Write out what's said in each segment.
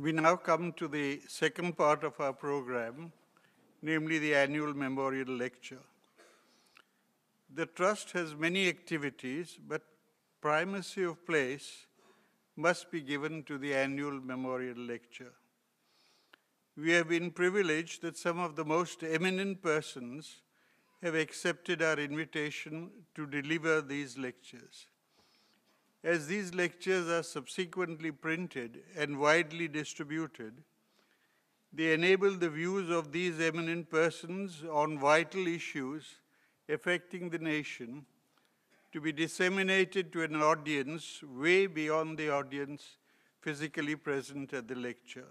We now come to the second part of our program, namely the annual memorial lecture. The Trust has many activities, but primacy of place must be given to the annual memorial lecture. We have been privileged that some of the most eminent persons have accepted our invitation to deliver these lectures. As these lectures are subsequently printed and widely distributed, they enable the views of these eminent persons on vital issues affecting the nation to be disseminated to an audience way beyond the audience physically present at the lecture.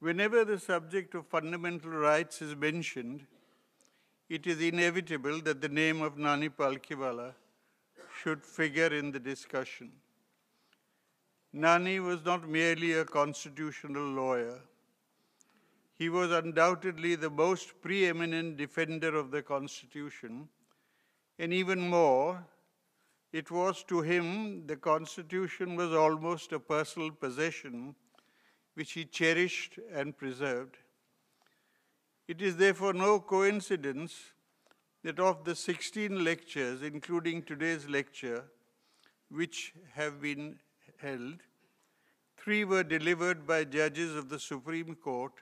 Whenever the subject of fundamental rights is mentioned, it is inevitable that the name of Nani Palkiwala should figure in the discussion. Nani was not merely a constitutional lawyer. He was undoubtedly the most preeminent defender of the Constitution, and even more, it was to him the Constitution was almost a personal possession which he cherished and preserved. It is therefore no coincidence that of the 16 lectures, including today's lecture, which have been held, three were delivered by judges of the Supreme Court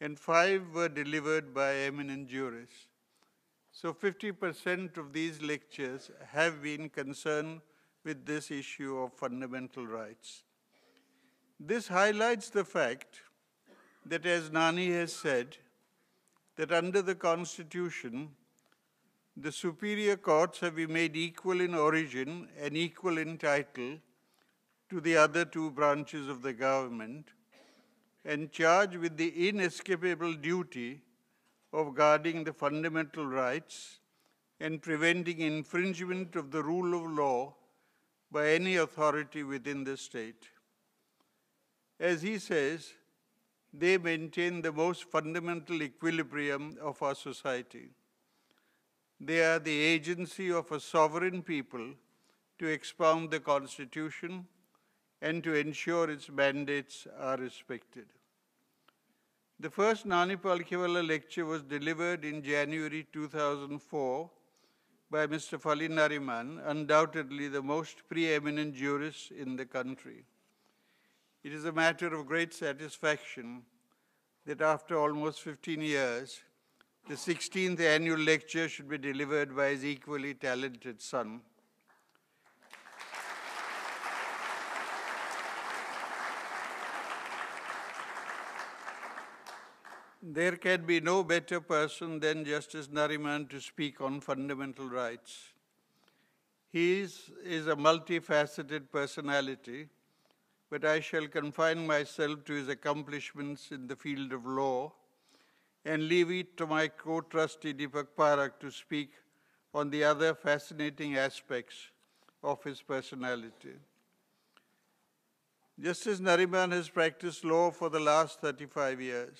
and five were delivered by eminent jurists. So 50% of these lectures have been concerned with this issue of fundamental rights. This highlights the fact that, as Nani has said, that under the Constitution, the superior courts have been made equal in origin and equal in title to the other two branches of the government and charged with the inescapable duty of guarding the fundamental rights and preventing infringement of the rule of law by any authority within the state. As he says, they maintain the most fundamental equilibrium of our society. They are the agency of a sovereign people to expound the Constitution and to ensure its mandates are respected. The first Nani Palkhivala lecture was delivered in January 2004 by Mr. Fali Nariman, undoubtedly the most preeminent jurist in the country. It is a matter of great satisfaction that after almost 15 years, the 16th annual lecture should be delivered by his equally talented son. There can be no better person than Justice Nariman to speak on fundamental rights. He is, is a multifaceted personality, but I shall confine myself to his accomplishments in the field of law and leave it to my co-trustee Deepak Parak to speak on the other fascinating aspects of his personality. Justice Nariman has practiced law for the last 35 years.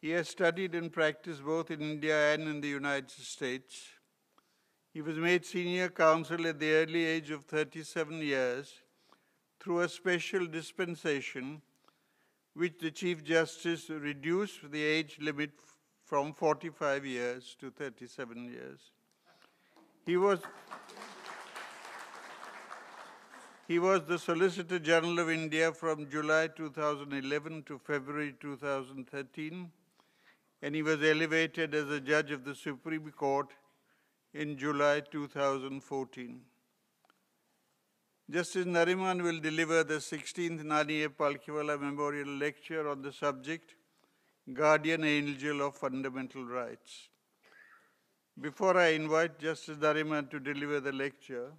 He has studied and practiced both in India and in the United States. He was made senior counsel at the early age of 37 years through a special dispensation which the Chief Justice reduced the age limit from 45 years to 37 years. He was, he was the Solicitor General of India from July 2011 to February 2013, and he was elevated as a judge of the Supreme Court in July 2014. Justice Nariman will deliver the 16th Nani Palkiwala Memorial Lecture on the subject, Guardian Angel of Fundamental Rights. Before I invite Justice Nariman to deliver the lecture,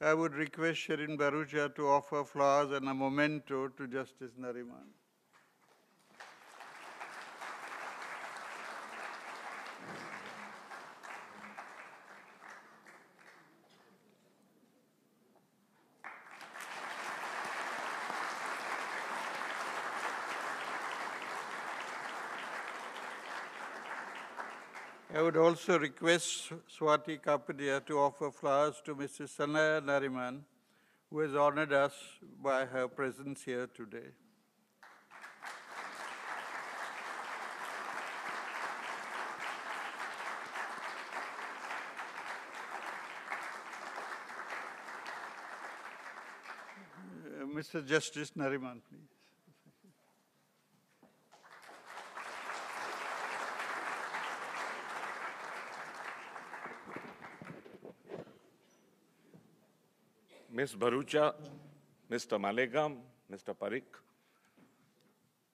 I would request Shirin Baruja to offer flowers and a memento to Justice Nariman. I would also request Swati Kapadia to offer flowers to Mrs. Sanaya Nariman, who has honored us by her presence here today. Uh, Mr. Justice Nariman, please. Ms. Barucha, Mr. Malegam, Mr. Parik,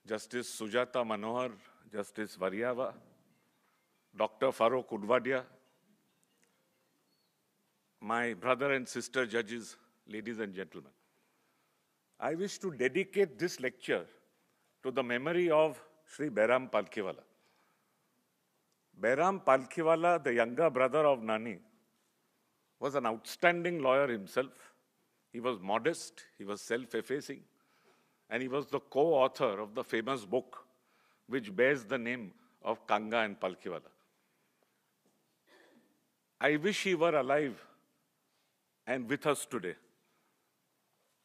Justice Sujata Manohar, Justice Varyava, Dr. Farooq Udwadia, my brother and sister judges, ladies and gentlemen. I wish to dedicate this lecture to the memory of Sri Bairam Palkiwala. Bairam Palkiwala, the younger brother of Nani, was an outstanding lawyer himself He was modest, he was self effacing, and he was the co author of the famous book which bears the name of Kanga and Palkiwala. I wish he were alive and with us today.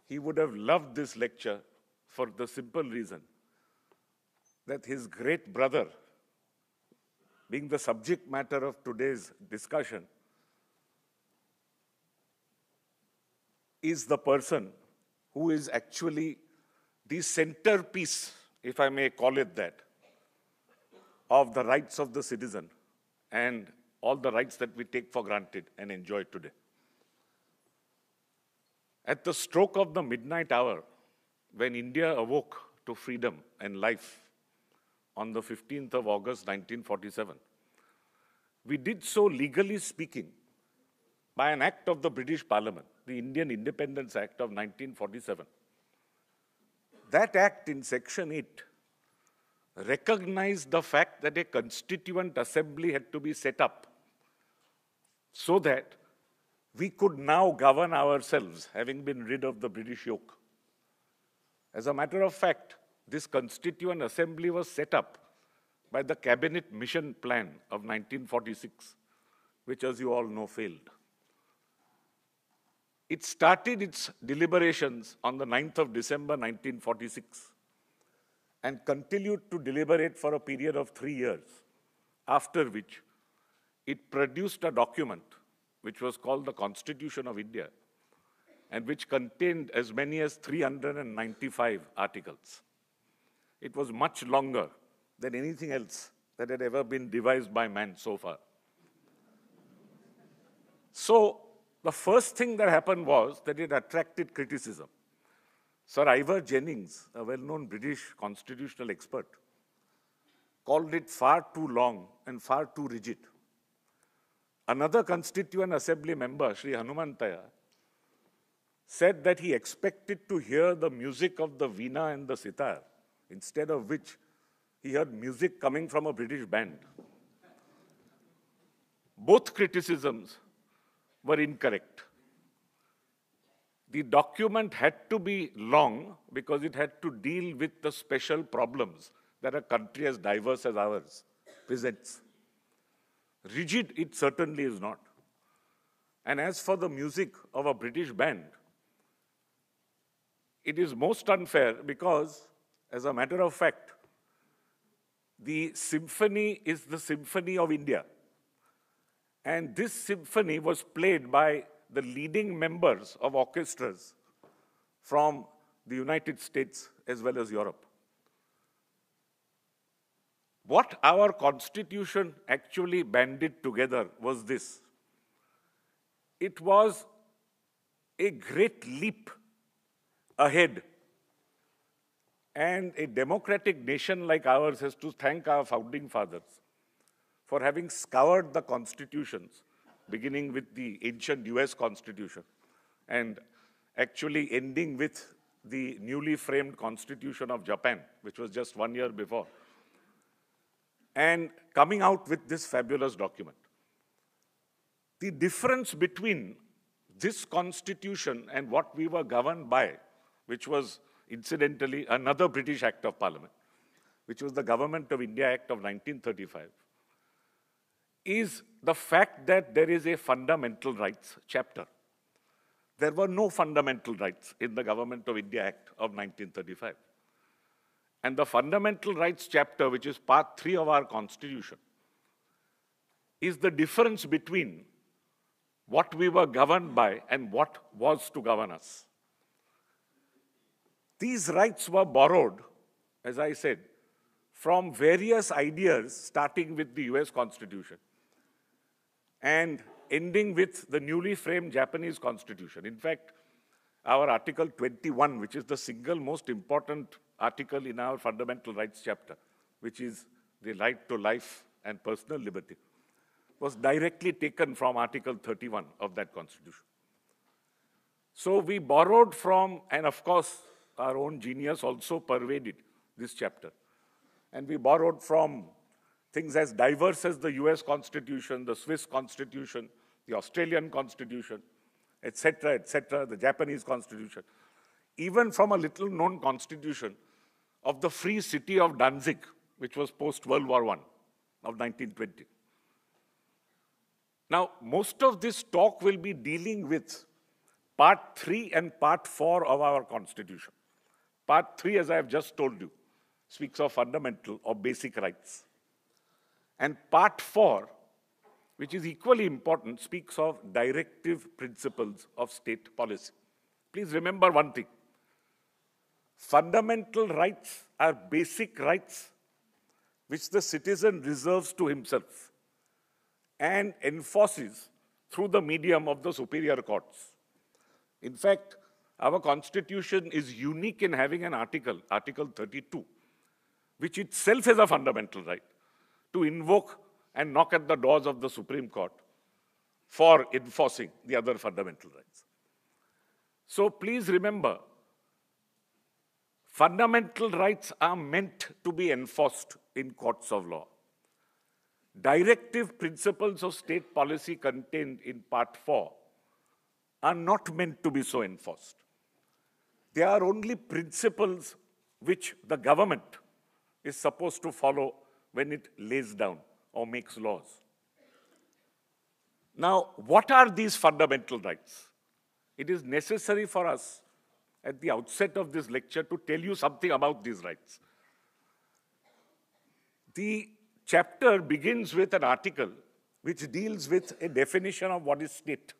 He would have loved this lecture for the simple reason that his great brother, being the subject matter of today's discussion, is the person who is actually the centerpiece, if I may call it that, of the rights of the citizen and all the rights that we take for granted and enjoy today. At the stroke of the midnight hour, when India awoke to freedom and life on the 15th of August 1947, we did so legally speaking by an act of the British Parliament the Indian Independence Act of 1947. That act in Section 8 recognized the fact that a constituent assembly had to be set up so that we could now govern ourselves, having been rid of the British yoke. As a matter of fact, this constituent assembly was set up by the Cabinet Mission Plan of 1946, which, as you all know, failed. It started its deliberations on the 9th of December 1946 and continued to deliberate for a period of three years, after which it produced a document which was called the Constitution of India and which contained as many as 395 articles. It was much longer than anything else that had ever been devised by man so far. So the first thing that happened was that it attracted criticism. Sir Ivor Jennings, a well known British constitutional expert, called it far too long and far too rigid. Another constituent assembly member, Sri Hanumantaya, said that he expected to hear the music of the veena and the sitar, instead of which he heard music coming from a British band. Both criticisms were incorrect. The document had to be long because it had to deal with the special problems that a country as diverse as ours presents. Rigid, it certainly is not. And as for the music of a British band, it is most unfair because, as a matter of fact, the symphony is the symphony of India. And this symphony was played by the leading members of orchestras from the United States as well as Europe. What our constitution actually banded together was this. It was a great leap ahead. And a democratic nation like ours has to thank our founding fathers for having scoured the constitutions, beginning with the ancient US constitution and actually ending with the newly framed constitution of Japan, which was just one year before, and coming out with this fabulous document. The difference between this constitution and what we were governed by, which was incidentally another British Act of Parliament, which was the Government of India Act of 1935, is the fact that there is a fundamental rights chapter. There were no fundamental rights in the Government of India Act of 1935. And the fundamental rights chapter, which is part three of our constitution, is the difference between what we were governed by and what was to govern us. These rights were borrowed, as I said, from various ideas starting with the US Constitution and ending with the newly framed Japanese constitution. In fact, our Article 21, which is the single most important article in our fundamental rights chapter, which is the right to life and personal liberty, was directly taken from Article 31 of that constitution. So we borrowed from, and of course, our own genius also pervaded this chapter. And we borrowed from things as diverse as the US Constitution, the Swiss Constitution, the Australian Constitution, etc., etc., the Japanese Constitution, even from a little known constitution of the free city of Danzig, which was post World War I of 1920. Now, most of this talk will be dealing with part three and part four of our constitution. Part three, as I have just told you, speaks of fundamental or basic rights. And part four, which is equally important, speaks of directive principles of state policy. Please remember one thing. Fundamental rights are basic rights which the citizen reserves to himself and enforces through the medium of the superior courts. In fact, our constitution is unique in having an article, Article 32, which itself is a fundamental right to invoke and knock at the doors of the Supreme Court for enforcing the other fundamental rights. So please remember, fundamental rights are meant to be enforced in courts of law. Directive principles of state policy contained in Part 4 are not meant to be so enforced. They are only principles which the government is supposed to follow when it lays down or makes laws. Now, what are these fundamental rights? It is necessary for us at the outset of this lecture to tell you something about these rights. The chapter begins with an article which deals with a definition of what is state.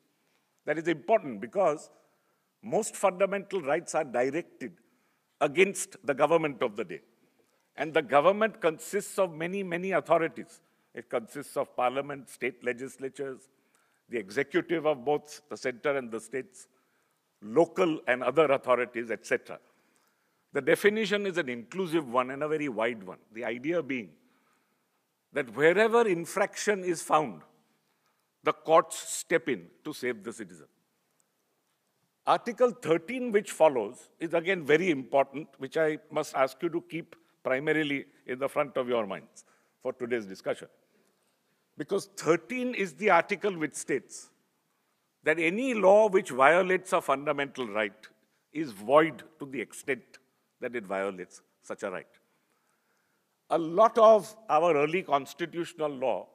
That is important because most fundamental rights are directed against the government of the day. And the government consists of many, many authorities. It consists of parliament, state legislatures, the executive of both the center and the states, local and other authorities, etc. The definition is an inclusive one and a very wide one. The idea being that wherever infraction is found, the courts step in to save the citizen. Article 13, which follows, is again very important, which I must ask you to keep primarily in the front of your minds for today's discussion. Because 13 is the article which states that any law which violates a fundamental right is void to the extent that it violates such a right. A lot of our early constitutional law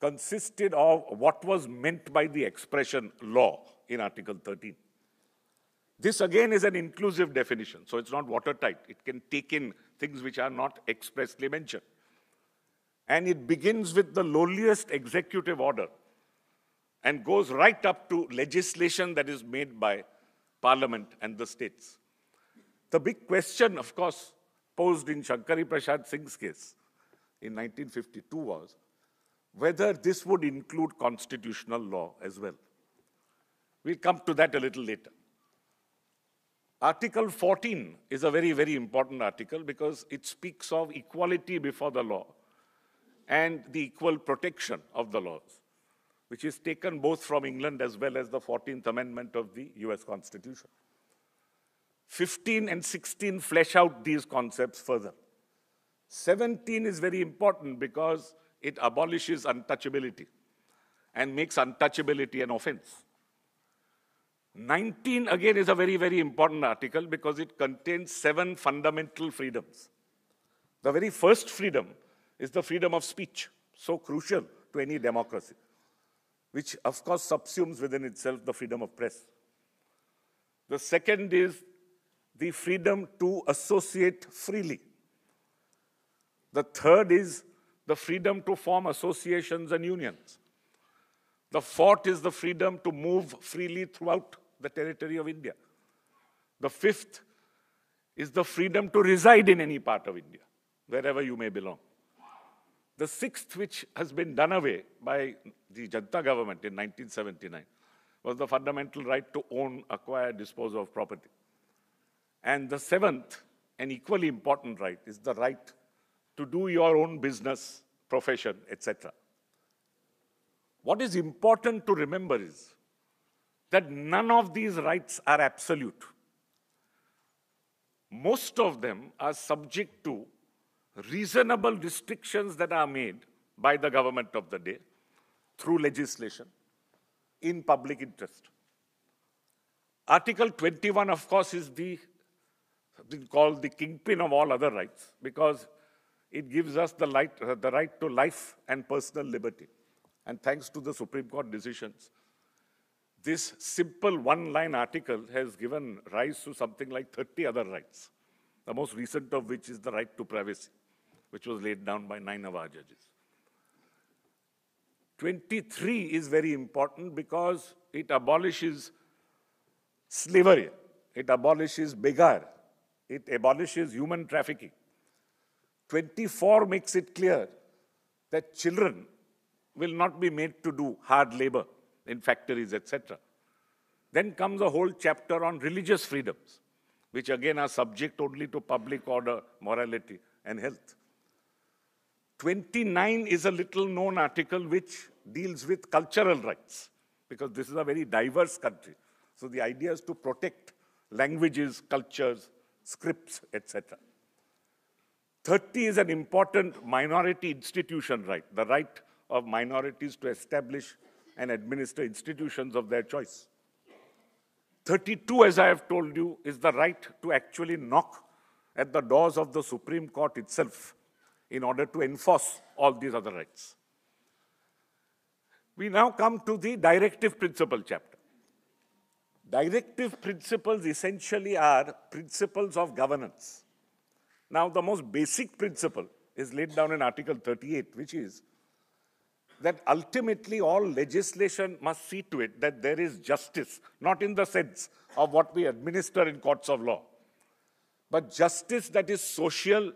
consisted of what was meant by the expression law in Article 13. This again is an inclusive definition, so it's not watertight. It can take in things which are not expressly mentioned. And it begins with the lowliest executive order and goes right up to legislation that is made by parliament and the states. The big question, of course, posed in Shankari Prasad Singh's case in 1952 was whether this would include constitutional law as well. We'll come to that a little later. Article 14 is a very, very important article because it speaks of equality before the law and the equal protection of the laws, which is taken both from England as well as the 14th Amendment of the US Constitution. 15 and 16 flesh out these concepts further. 17 is very important because it abolishes untouchability and makes untouchability an offense. 19 again is a very, very important article because it contains seven fundamental freedoms. The very first freedom is the freedom of speech, so crucial to any democracy, which of course subsumes within itself the freedom of press. The second is the freedom to associate freely. The third is the freedom to form associations and unions. The fourth is the freedom to move freely throughout the territory of India. The fifth is the freedom to reside in any part of India, wherever you may belong. The sixth, which has been done away by the Janta government in 1979, was the fundamental right to own, acquire, dispose of property. And the seventh, an equally important right, is the right to do your own business, profession, etc. What is important to remember is that none of these rights are absolute. Most of them are subject to reasonable restrictions that are made by the government of the day through legislation in public interest. Article 21, of course, is the called the kingpin of all other rights because it gives us the, light, uh, the right to life and personal liberty. And thanks to the Supreme Court decisions, this simple one line article has given rise to something like 30 other rights, the most recent of which is the right to privacy, which was laid down by nine of our judges. 23 is very important because it abolishes slavery, it abolishes begar, it abolishes human trafficking. 24 makes it clear that children will not be made to do hard labor in factories, etc. Then comes a whole chapter on religious freedoms, which again are subject only to public order, morality, and health. 29 is a little known article which deals with cultural rights, because this is a very diverse country. So the idea is to protect languages, cultures, scripts, etc. 30 is an important minority institution right, the right of minorities to establish and administer institutions of their choice. 32, as I have told you, is the right to actually knock at the doors of the Supreme Court itself in order to enforce all these other rights. We now come to the directive principle chapter. Directive principles essentially are principles of governance. Now, the most basic principle is laid down in Article 38, which is that ultimately all legislation must see to it that there is justice, not in the sense of what we administer in courts of law, but justice that is social,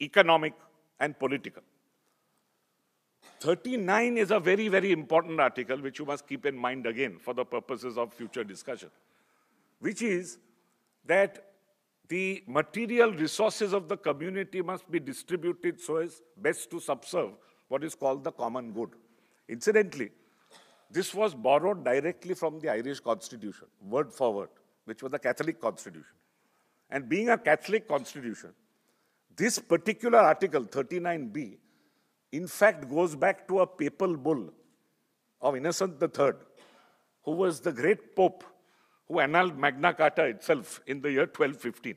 economic, and political. 39 is a very, very important article which you must keep in mind again for the purposes of future discussion, which is that the material resources of the community must be distributed so as best to subserve what is called the common good. Incidentally, this was borrowed directly from the Irish constitution, word for word, which was the Catholic constitution. And being a Catholic constitution, this particular article, 39b, in fact goes back to a papal bull of Innocent III, who was the great pope who annulled Magna Carta itself in the year 1215.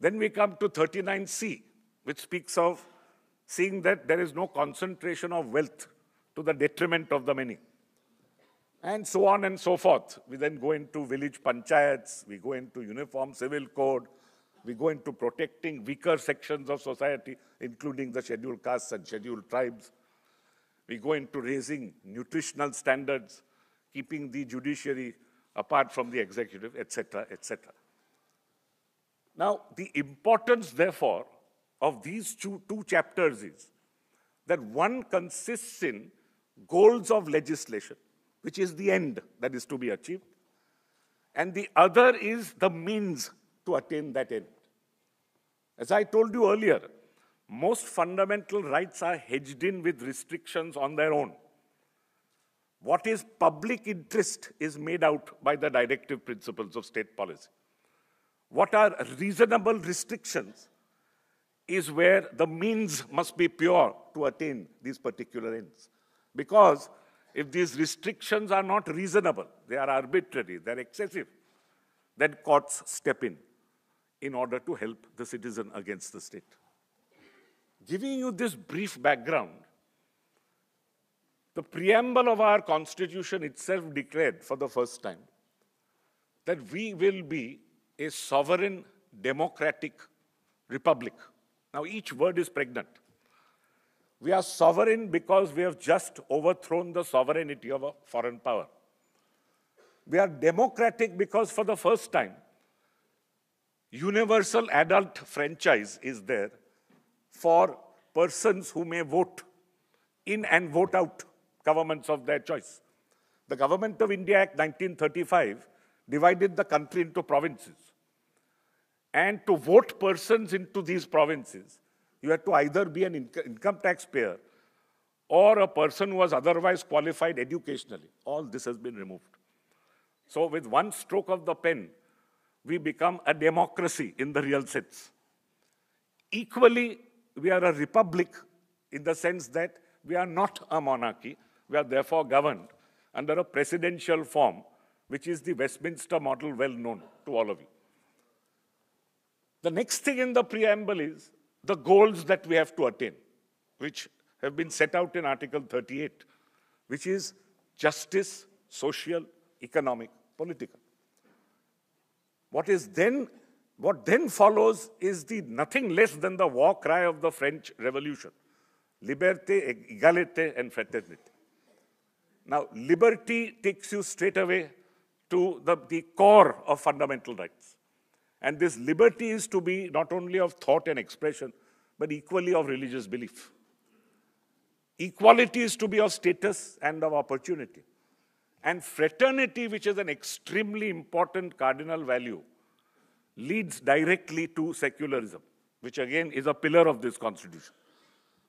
Then we come to 39c, which speaks of seeing that there is no concentration of wealth to the detriment of the many. And so on and so forth. We then go into village panchayats, we go into uniform civil code, we go into protecting weaker sections of society, including the scheduled castes and scheduled tribes. We go into raising nutritional standards, keeping the judiciary apart from the executive, etc., etc. Now, the importance, therefore, of these two, two chapters is that one consists in goals of legislation, which is the end that is to be achieved, and the other is the means to attain that end. As I told you earlier, most fundamental rights are hedged in with restrictions on their own. What is public interest is made out by the directive principles of state policy. What are reasonable restrictions is where the means must be pure to attain these particular ends. Because if these restrictions are not reasonable, they are arbitrary, they are excessive, then courts step in in order to help the citizen against the state. Giving you this brief background, the preamble of our constitution itself declared for the first time that we will be a sovereign democratic republic now, each word is pregnant. We are sovereign because we have just overthrown the sovereignty of a foreign power. We are democratic because for the first time, universal adult franchise is there for persons who may vote in and vote out governments of their choice. The Government of India Act 1935 divided the country into provinces and to vote persons into these provinces. You had to either be an inc income taxpayer or a person who was otherwise qualified educationally. All this has been removed. So, with one stroke of the pen, we become a democracy in the real sense. Equally, we are a republic in the sense that we are not a monarchy. We are therefore governed under a presidential form, which is the Westminster model well known to all of you. The next thing in the preamble is the goals that we have to attain, which have been set out in Article 38, which is justice, social, economic, political. What is then what then follows is the nothing less than the war cry of the French Revolution. Liberté, égalité, and fraternité. Now, liberty takes you straight away to the, the core of fundamental rights. And this liberty is to be not only of thought and expression, but equally of religious belief. Equality is to be of status and of opportunity. And fraternity, which is an extremely important cardinal value, leads directly to secularism, which again is a pillar of this constitution.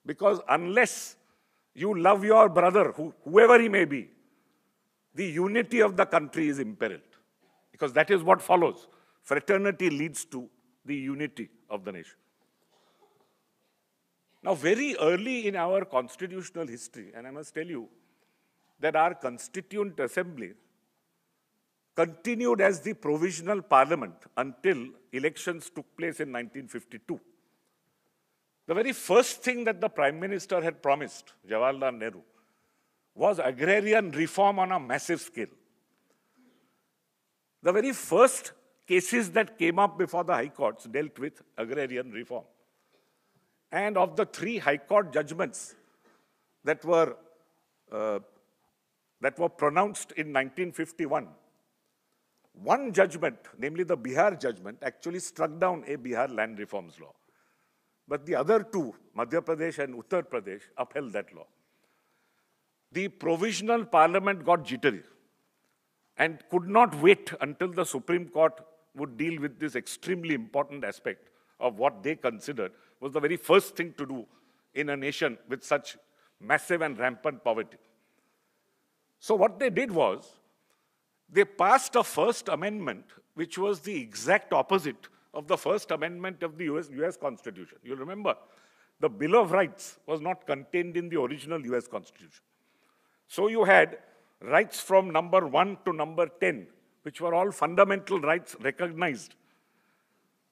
Because unless you love your brother, who, whoever he may be, the unity of the country is imperiled. Because that is what follows. Fraternity leads to the unity of the nation. Now, very early in our constitutional history, and I must tell you that our Constituent Assembly continued as the provisional parliament until elections took place in 1952. The very first thing that the Prime Minister had promised, Jawaharlal Nehru, was agrarian reform on a massive scale. The very first cases that came up before the High Courts dealt with agrarian reform. And of the three High Court judgments that were, uh, that were pronounced in 1951, one judgment, namely the Bihar judgment, actually struck down a Bihar land reforms law. But the other two, Madhya Pradesh and Uttar Pradesh, upheld that law. The provisional parliament got jittery and could not wait until the Supreme Court would deal with this extremely important aspect of what they considered was the very first thing to do in a nation with such massive and rampant poverty. So, what they did was, they passed a First Amendment, which was the exact opposite of the First Amendment of the US, US Constitution. You remember, the Bill of Rights was not contained in the original US Constitution. So, you had rights from number 1 to number 10 which were all fundamental rights recognized.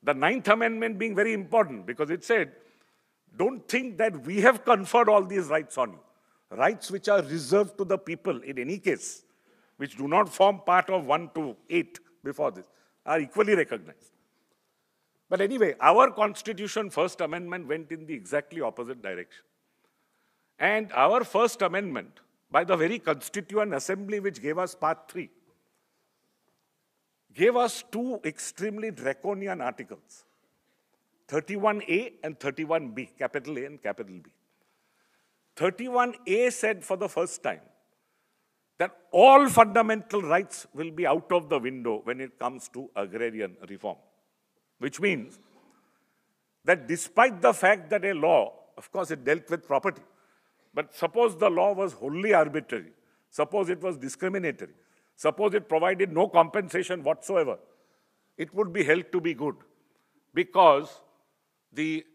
The Ninth Amendment being very important because it said, don't think that we have conferred all these rights on you. Rights which are reserved to the people in any case, which do not form part of 1 to 8 before this, are equally recognized. But anyway, our constitution, First Amendment, went in the exactly opposite direction. And our First Amendment, by the very Constituent Assembly which gave us Part 3, gave us two extremely draconian articles 31A and 31B, capital A and capital B. 31A said for the first time that all fundamental rights will be out of the window when it comes to agrarian reform, which means that despite the fact that a law, of course, it dealt with property, but suppose the law was wholly arbitrary, suppose it was discriminatory, Suppose it provided no compensation whatsoever, it would be held to be good because the,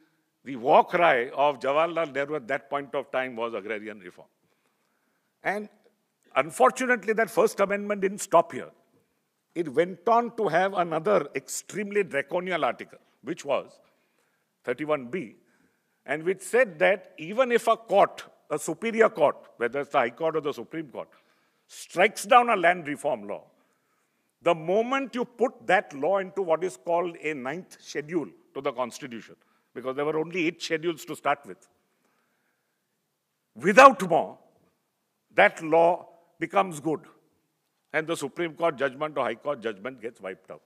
the war cry of Jawaharlal Nehru at that point of time was agrarian reform. And unfortunately, that First Amendment didn't stop here. It went on to have another extremely draconian article, which was 31B, and which said that even if a court, a superior court, whether it's the High Court or the Supreme Court, strikes down a land reform law. The moment you put that law into what is called a ninth schedule to the Constitution, because there were only eight schedules to start with, without more, that law becomes good. And the Supreme Court judgment or High Court judgment gets wiped out.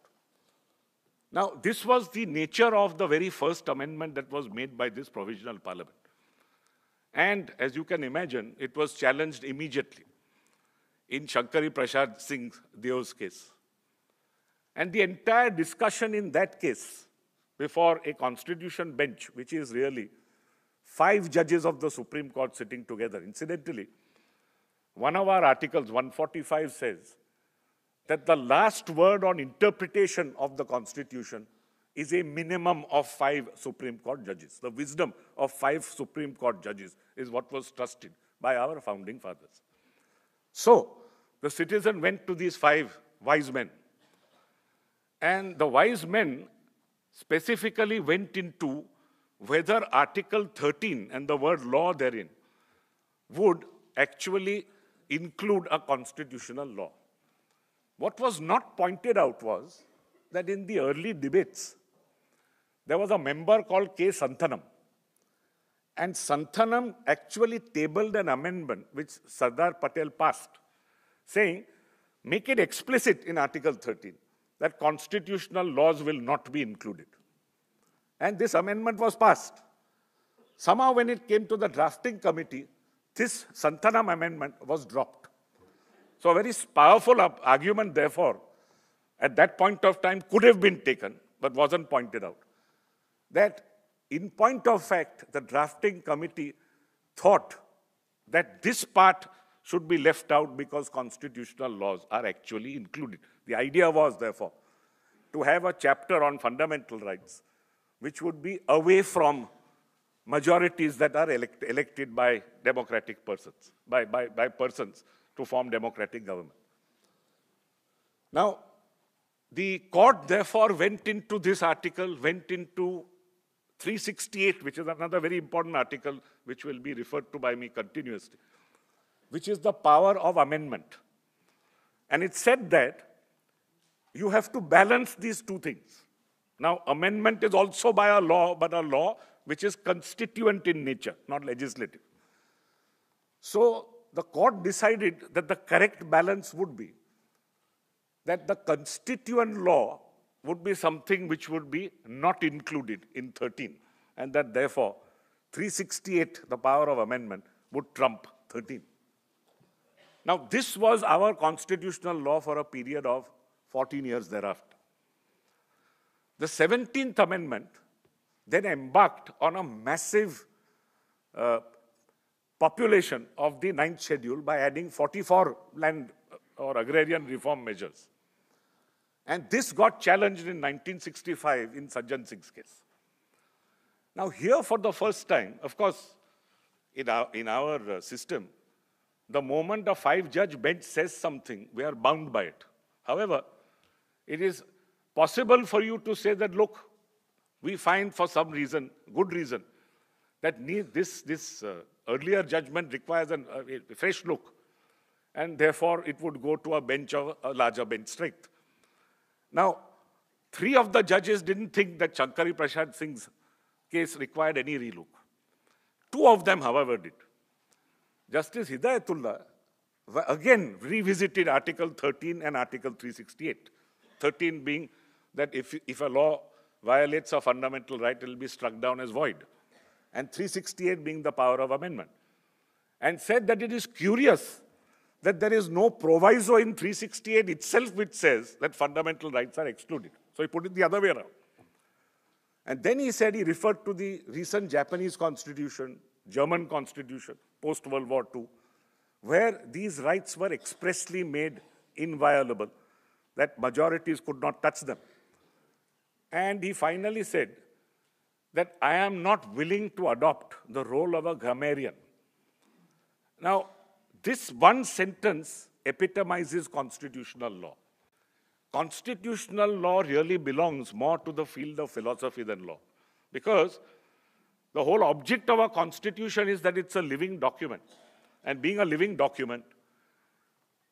Now, this was the nature of the very first amendment that was made by this provisional parliament. And as you can imagine, it was challenged immediately in Shankari Prasad Singh Deo's case. And the entire discussion in that case before a constitution bench, which is really five judges of the Supreme Court sitting together. Incidentally, one of our articles, 145, says that the last word on interpretation of the Constitution is a minimum of five Supreme Court judges. The wisdom of five Supreme Court judges is what was trusted by our founding fathers. So, the citizen went to these five wise men. And the wise men specifically went into whether Article 13 and the word law therein would actually include a constitutional law. What was not pointed out was that in the early debates, there was a member called K. Santhanam and Santhanam actually tabled an amendment which Sardar Patel passed, saying, make it explicit in Article 13 that constitutional laws will not be included. And this amendment was passed. Somehow, when it came to the drafting committee, this Santanam amendment was dropped. So, a very powerful argument, therefore, at that point of time could have been taken, but wasn't pointed out, that in point of fact, the drafting committee thought that this part should be left out because constitutional laws are actually included. The idea was, therefore, to have a chapter on fundamental rights which would be away from majorities that are elect elected by democratic persons, by, by, by persons to form democratic government. Now, the court therefore went into this article, went into 368, which is another very important article which will be referred to by me continuously, which is the power of amendment. And it said that you have to balance these two things. Now, amendment is also by a law, but a law which is constituent in nature, not legislative. So, the court decided that the correct balance would be that the constituent law would be something which would be not included in 13 and that therefore 368, the power of amendment, would trump 13. Now, this was our constitutional law for a period of 14 years thereafter. The 17th Amendment then embarked on a massive uh, population of the ninth schedule by adding 44 land uh, or agrarian reform measures. And this got challenged in 1965 in Sajjan Singh's case. Now, here for the first time, of course, in our, in our uh, system, the moment a five judge bench says something, we are bound by it. However, it is possible for you to say that, look, we find for some reason, good reason, that this, this uh, earlier judgment requires an, uh, a fresh look. And therefore, it would go to a bench of a larger bench strength. Now, three of the judges didn't think that Shankari Prasad Singh's case required any relook. Two of them, however, did. Justice Hidayatullah again revisited Article 13 and Article 368. 13 being that if, if a law violates a fundamental right, it will be struck down as void. And 368 being the power of amendment. And said that it is curious that there is no proviso in 368 itself which says that fundamental rights are excluded. So he put it the other way around. And then he said he referred to the recent Japanese constitution, German constitution, post World War II, where these rights were expressly made inviolable, that majorities could not touch them. And he finally said that I am not willing to adopt the role of a grammarian. Now, this one sentence epitomizes constitutional law. Constitutional law really belongs more to the field of philosophy than law because the whole object of a constitution is that it's a living document. And being a living document,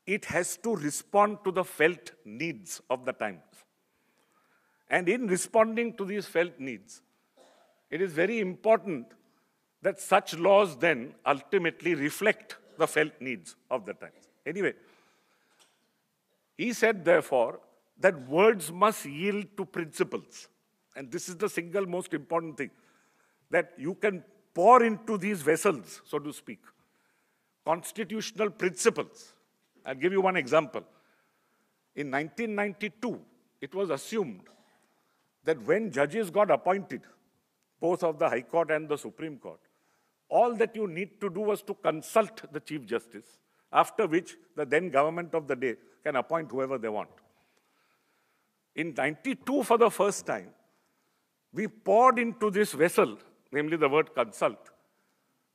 it has to respond to the felt needs of the times. And in responding to these felt needs, it is very important that such laws then ultimately reflect the felt needs of the times. Anyway, he said, therefore, that words must yield to principles. And this is the single most important thing that you can pour into these vessels, so to speak, constitutional principles. I'll give you one example. In 1992, it was assumed that when judges got appointed, both of the High Court and the Supreme Court, all that you need to do was to consult the Chief Justice, after which the then government of the day can appoint whoever they want. In 92, for the first time, we poured into this vessel, namely the word consult,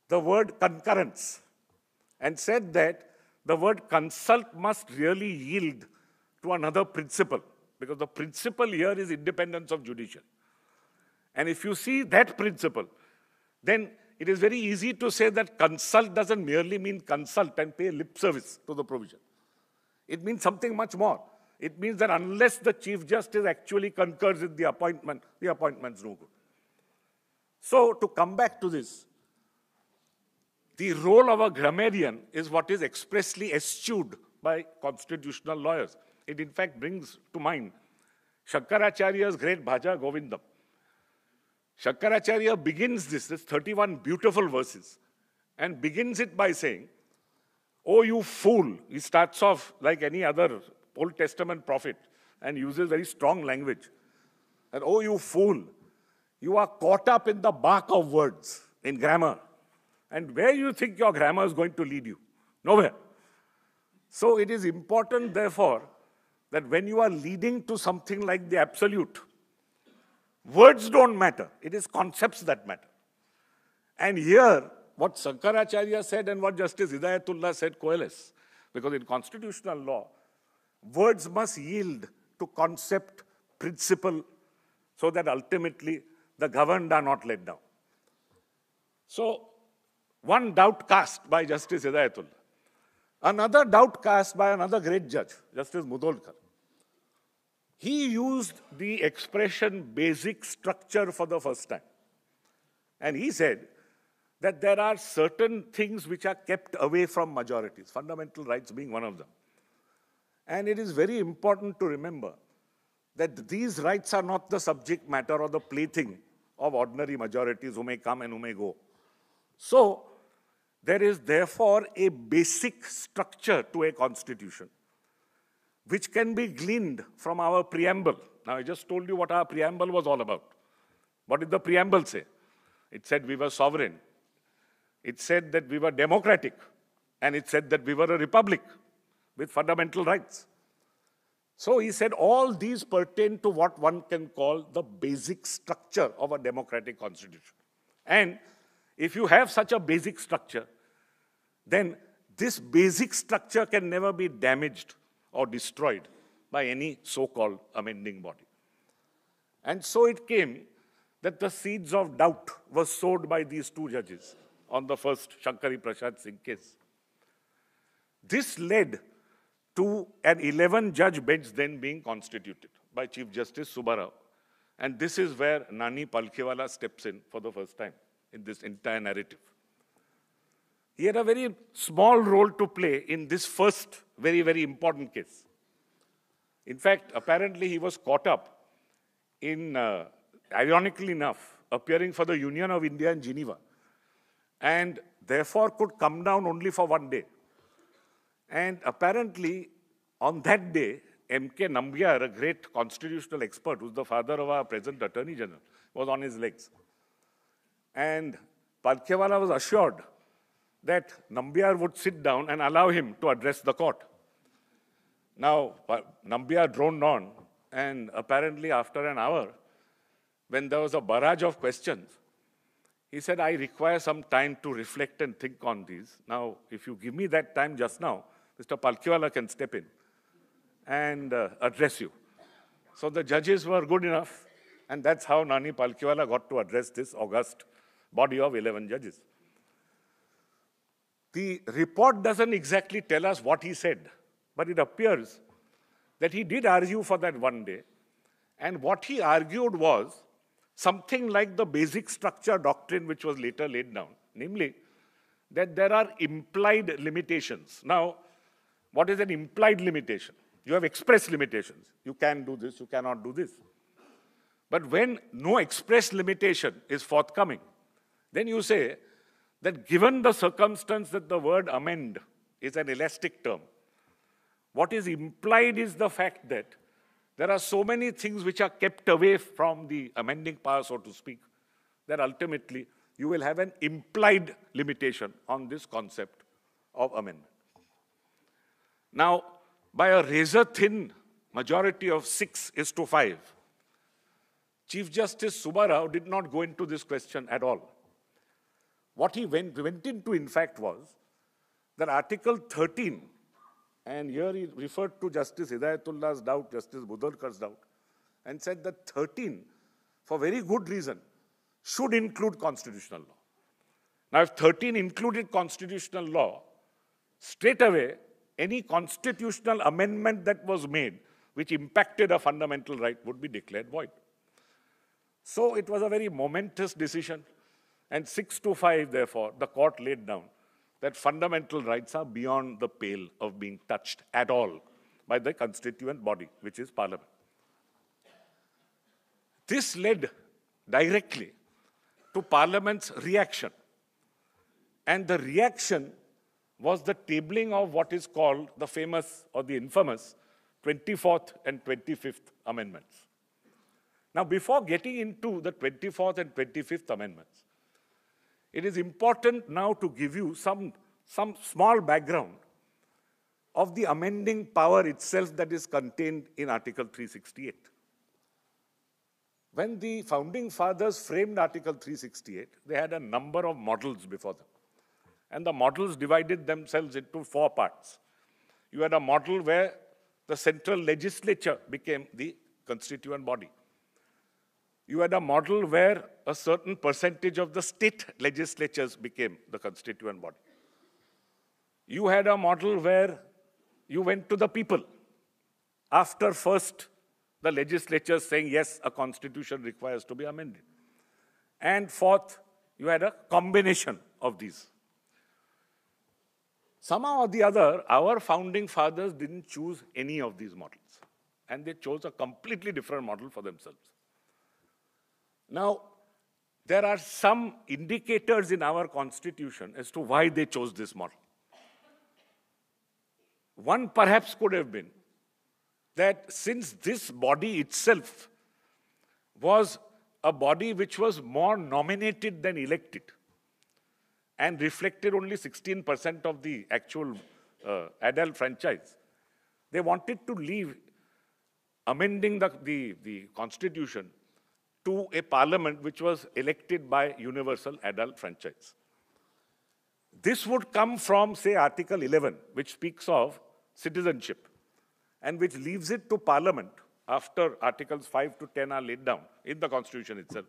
the word concurrence, and said that the word consult must really yield to another principle, because the principle here is independence of judicial. And if you see that principle, then it is very easy to say that consult doesn't merely mean consult and pay lip service to the provision. It means something much more. It means that unless the Chief Justice actually concurs in the appointment, the appointment's no good. So to come back to this, the role of a grammarian is what is expressly eschewed by constitutional lawyers. It in fact brings to mind Shankaracharya's great Bhaja Govindam. Shankaracharya begins this, this 31 beautiful verses, and begins it by saying, Oh, you fool. He starts off like any other Old Testament prophet and uses very strong language. And oh, you fool, you are caught up in the bark of words, in grammar. And where you think your grammar is going to lead you? Nowhere. So it is important, therefore, that when you are leading to something like the absolute, Words don't matter. It is concepts that matter. And here, what Sankaracharya said and what Justice Hidayatullah said coalesce. Because in constitutional law, words must yield to concept, principle, so that ultimately the governed are not let down. So, one doubt cast by Justice Hidayatullah. Another doubt cast by another great judge, Justice Mudolkar. He used the expression basic structure for the first time. And he said that there are certain things which are kept away from majorities, fundamental rights being one of them. And it is very important to remember that these rights are not the subject matter or the plaything of ordinary majorities who may come and who may go. So, there is therefore a basic structure to a constitution which can be gleaned from our preamble. Now, I just told you what our preamble was all about. What did the preamble say? It said we were sovereign. It said that we were democratic. And it said that we were a republic with fundamental rights. So he said all these pertain to what one can call the basic structure of a democratic constitution. And if you have such a basic structure, then this basic structure can never be damaged or destroyed by any so-called amending body. And so it came that the seeds of doubt were sowed by these two judges on the first Shankari Prasad Singh case. This led to an 11 judge bench then being constituted by Chief Justice Subbarao. And this is where Nani Palkhewala steps in for the first time in this entire narrative. He had a very small role to play in this first very, very important case. In fact, apparently he was caught up in, uh, ironically enough, appearing for the Union of India in Geneva and therefore could come down only for one day. And apparently, on that day, M.K. Nambiar, a great constitutional expert, who's the father of our present Attorney General, was on his legs. And Palkewala was assured that Nambiar would sit down and allow him to address the court. Now, Nambiya droned on, and apparently after an hour, when there was a barrage of questions, he said, I require some time to reflect and think on these. Now, if you give me that time just now, Mr. Palkiwala can step in and uh, address you. So the judges were good enough, and that's how Nani Palkiwala got to address this august body of 11 judges. The report doesn't exactly tell us what he said. But it appears that he did argue for that one day. And what he argued was something like the basic structure doctrine which was later laid down, namely that there are implied limitations. Now, what is an implied limitation? You have express limitations. You can do this, you cannot do this. But when no express limitation is forthcoming, then you say that given the circumstance that the word amend is an elastic term, what is implied is the fact that there are so many things which are kept away from the amending power, so to speak, that ultimately you will have an implied limitation on this concept of amendment. Now, by a razor thin majority of 6 is to 5, Chief Justice Subarao did not go into this question at all. What he went, went into, in fact, was that Article 13 and here he referred to Justice Hidayatullah's doubt, Justice Budurkar's doubt, and said that 13, for very good reason, should include constitutional law. Now, if 13 included constitutional law, straight away, any constitutional amendment that was made which impacted a fundamental right would be declared void. So it was a very momentous decision. And 6 to 5, therefore, the court laid down that fundamental rights are beyond the pale of being touched at all by the constituent body, which is Parliament. This led directly to Parliament's reaction. And the reaction was the tabling of what is called the famous or the infamous 24th and 25th Amendments. Now, before getting into the 24th and 25th Amendments, it is important now to give you some, some small background of the amending power itself that is contained in Article 368. When the founding fathers framed Article 368, they had a number of models before them. And the models divided themselves into four parts. You had a model where the central legislature became the constituent body you had a model where a certain percentage of the state legislatures became the constituent body. You had a model where you went to the people after first the legislature saying, yes, a constitution requires to be amended. And fourth, you had a combination of these. Somehow or the other, our founding fathers didn't choose any of these models. And they chose a completely different model for themselves. Now, there are some indicators in our constitution as to why they chose this model. One perhaps could have been that since this body itself was a body which was more nominated than elected and reflected only 16% of the actual uh, adult franchise, they wanted to leave amending the, the, the constitution to a parliament which was elected by universal adult franchise. This would come from, say, Article 11, which speaks of citizenship and which leaves it to parliament after Articles 5 to 10 are laid down in the constitution itself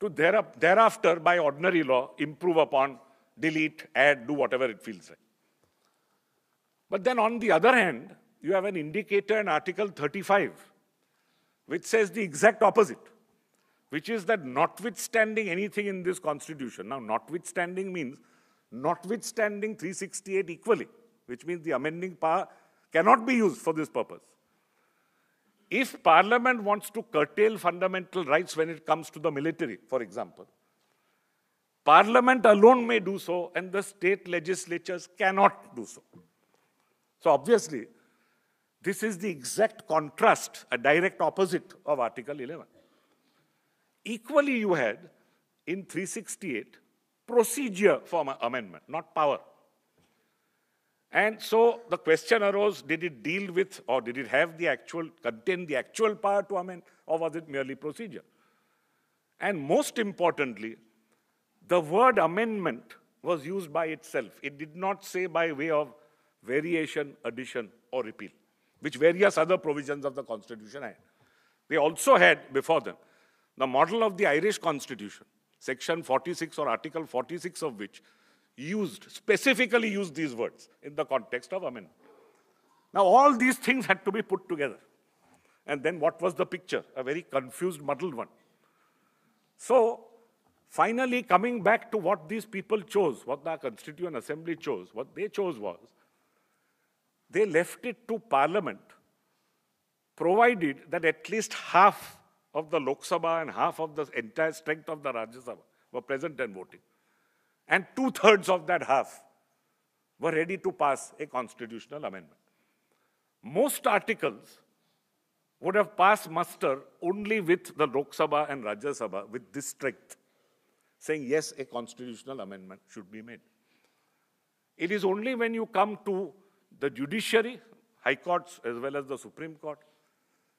to thereafter, by ordinary law, improve upon, delete, add, do whatever it feels like. But then on the other hand, you have an indicator in Article 35, which says the exact opposite which is that notwithstanding anything in this constitution, now notwithstanding means notwithstanding 368 equally, which means the amending power cannot be used for this purpose. If parliament wants to curtail fundamental rights when it comes to the military, for example, parliament alone may do so and the state legislatures cannot do so. So obviously, this is the exact contrast, a direct opposite of Article 11. Equally, you had in 368 procedure for amendment, not power. And so the question arose, did it deal with or did it have the actual, contain the actual power to amend or was it merely procedure? And most importantly, the word amendment was used by itself. It did not say by way of variation, addition or repeal, which various other provisions of the constitution had. They also had before them the model of the Irish constitution, section 46 or article 46 of which used, specifically used these words in the context of amendment. Now all these things had to be put together. And then what was the picture? A very confused, muddled one. So finally coming back to what these people chose, what the Constituent Assembly chose, what they chose was, they left it to Parliament provided that at least half of the Lok Sabha and half of the entire strength of the Rajya Sabha were present and voting. And two thirds of that half were ready to pass a constitutional amendment. Most articles would have passed muster only with the Lok Sabha and Rajya Sabha with this strength, saying yes, a constitutional amendment should be made. It is only when you come to the judiciary, high courts as well as the Supreme Court,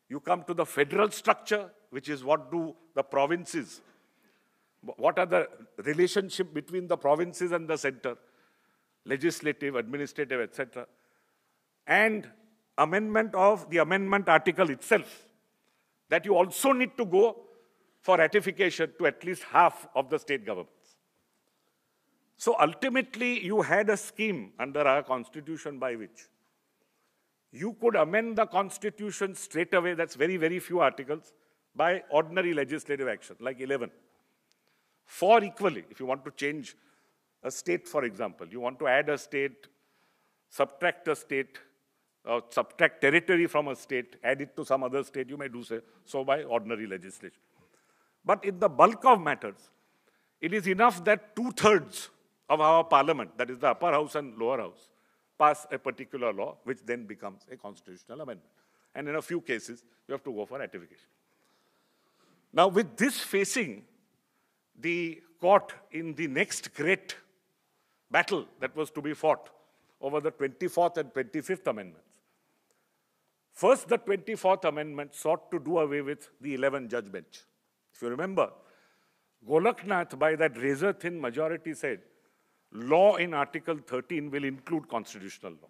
you come to the federal structure, which is what do the provinces. What are the relationship between the provinces and the center? Legislative, administrative, etc. And amendment of the amendment article itself. That you also need to go for ratification to at least half of the state governments. So ultimately, you had a scheme under our constitution by which you could amend the constitution straight away, that's very, very few articles, by ordinary legislative action, like 11. For equally, if you want to change a state, for example, you want to add a state, subtract a state, or subtract territory from a state, add it to some other state, you may do so, so by ordinary legislation. But in the bulk of matters, it is enough that two thirds of our parliament, that is the upper house and lower house, pass a particular law, which then becomes a constitutional amendment. And in a few cases, you have to go for ratification. Now, with this facing the court in the next great battle that was to be fought over the 24th and 25th Amendments, first the 24th Amendment sought to do away with the 11 judge bench. If you remember, Golaknath, by that razor thin majority, said law in Article 13 will include constitutional law.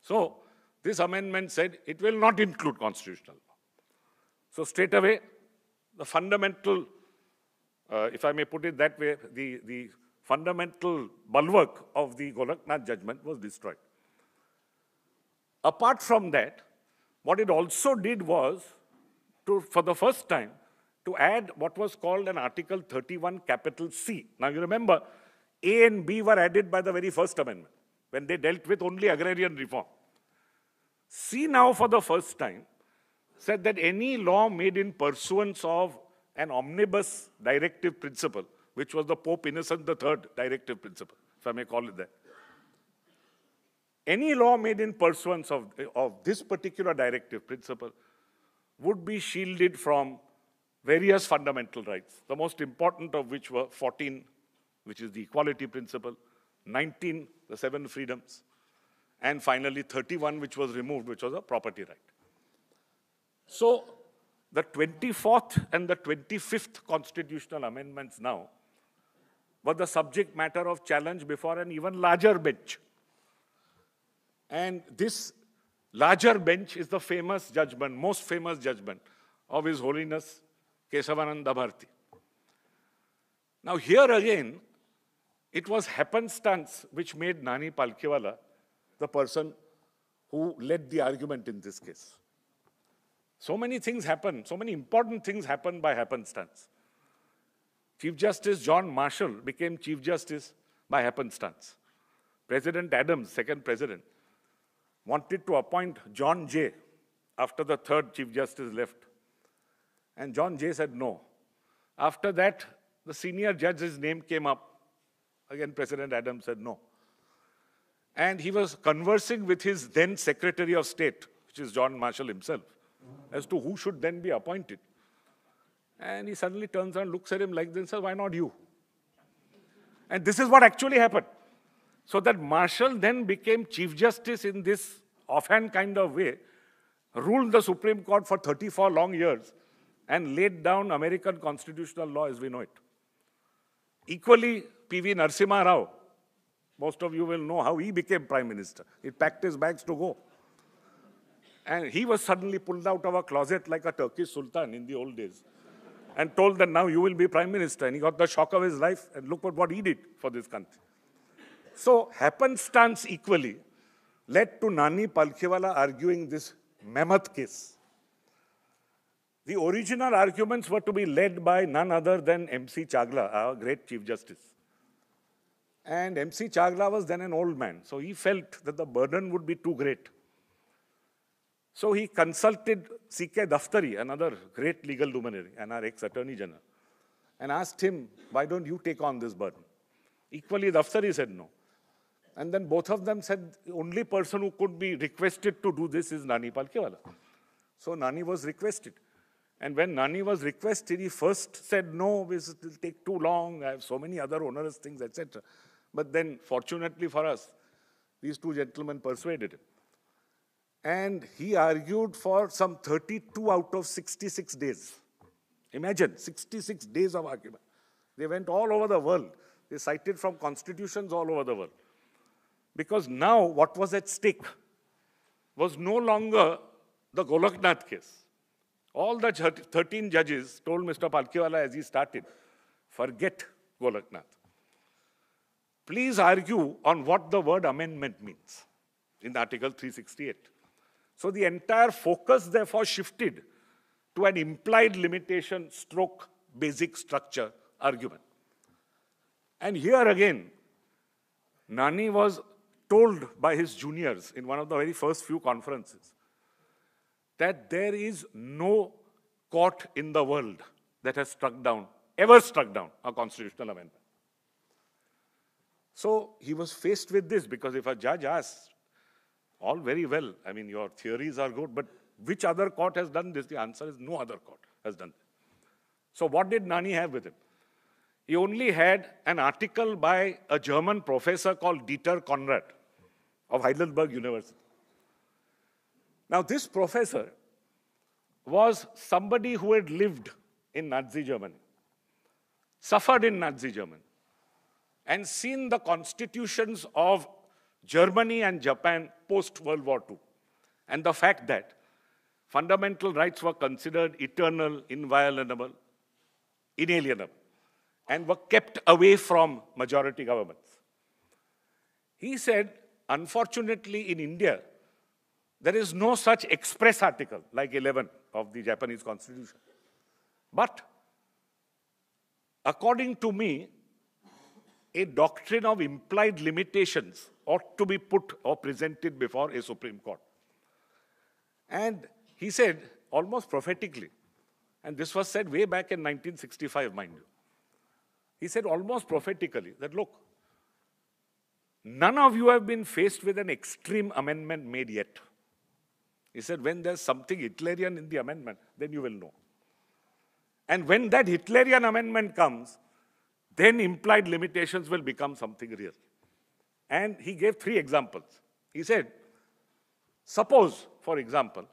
So, this amendment said it will not include constitutional law. So, straight away, the fundamental, uh, if I may put it that way, the, the fundamental bulwark of the Golaknath judgment was destroyed. Apart from that, what it also did was, to, for the first time, to add what was called an Article 31 capital C. Now, you remember, a and B were added by the very First Amendment when they dealt with only agrarian reform. C now, for the first time, said that any law made in pursuance of an omnibus directive principle, which was the Pope Innocent III directive principle, if I may call it that. Any law made in pursuance of, of this particular directive principle would be shielded from various fundamental rights, the most important of which were 14 which is the equality principle, 19, the seven freedoms, and finally 31, which was removed, which was a property right. So the 24th and the 25th constitutional amendments now were the subject matter of challenge before an even larger bench. And this larger bench is the famous judgment, most famous judgment of His Holiness Kesavananda Bharti. Now, here again, it was happenstance which made Nani Palkiwala the person who led the argument in this case. So many things happen, so many important things happen by happenstance. Chief Justice John Marshall became Chief Justice by happenstance. President Adams, second president, wanted to appoint John Jay after the third Chief Justice left. And John Jay said no. After that, the senior judge's name came up Again, President Adams said no. And he was conversing with his then Secretary of State, which is John Marshall himself, as to who should then be appointed. And he suddenly turns and looks at him like this, says, why not you? And this is what actually happened. So that Marshall then became Chief Justice in this offhand kind of way, ruled the Supreme Court for 34 long years, and laid down American constitutional law as we know it. Equally, P.V. Narsimha Rao. Most of you will know how he became prime minister. He packed his bags to go. And he was suddenly pulled out of a closet like a Turkish sultan in the old days and told that now you will be prime minister. And he got the shock of his life and look at what he did for this country. So happenstance equally led to Nani Palkhiwala arguing this mammoth case. The original arguments were to be led by none other than M.C. Chagla, our great Chief Justice. And MC Chagla was then an old man, so he felt that the burden would be too great. So he consulted C.K. Daftari, another great legal luminary and our ex-attorney general, and asked him, why don't you take on this burden? Equally, Daftari said no. And then both of them said, the only person who could be requested to do this is Nani Palkewala. So Nani was requested. And when Nani was requested, he first said, no, this will take too long, I have so many other onerous things, etc. But then, fortunately for us, these two gentlemen persuaded him. And he argued for some 32 out of 66 days. Imagine, 66 days of argument. They went all over the world. They cited from constitutions all over the world. Because now what was at stake was no longer the Golaknath case. All the 13 judges told Mr. Palkiwala as he started, forget Golaknath please argue on what the word amendment means in Article 368. So the entire focus therefore shifted to an implied limitation stroke basic structure argument. And here again, Nani was told by his juniors in one of the very first few conferences that there is no court in the world that has struck down, ever struck down, a constitutional amendment. So he was faced with this because if a judge asks, all very well, I mean, your theories are good, but which other court has done this? The answer is no other court has done this. So what did Nani have with him? He only had an article by a German professor called Dieter Conrad of Heidelberg University. Now, this professor was somebody who had lived in Nazi Germany, suffered in Nazi Germany, and seen the constitutions of Germany and Japan post World War II. And the fact that fundamental rights were considered eternal, inviolable, inalienable, and were kept away from majority governments. He said, unfortunately, in India, there is no such express article like 11 of the Japanese constitution. But according to me, a doctrine of implied limitations ought to be put or presented before a Supreme Court. And he said, almost prophetically, and this was said way back in 1965, mind you. He said almost prophetically that, look, none of you have been faced with an extreme amendment made yet. He said, when there's something Hitlerian in the amendment, then you will know. And when that Hitlerian amendment comes, then implied limitations will become something real. And he gave three examples. He said, suppose, for example,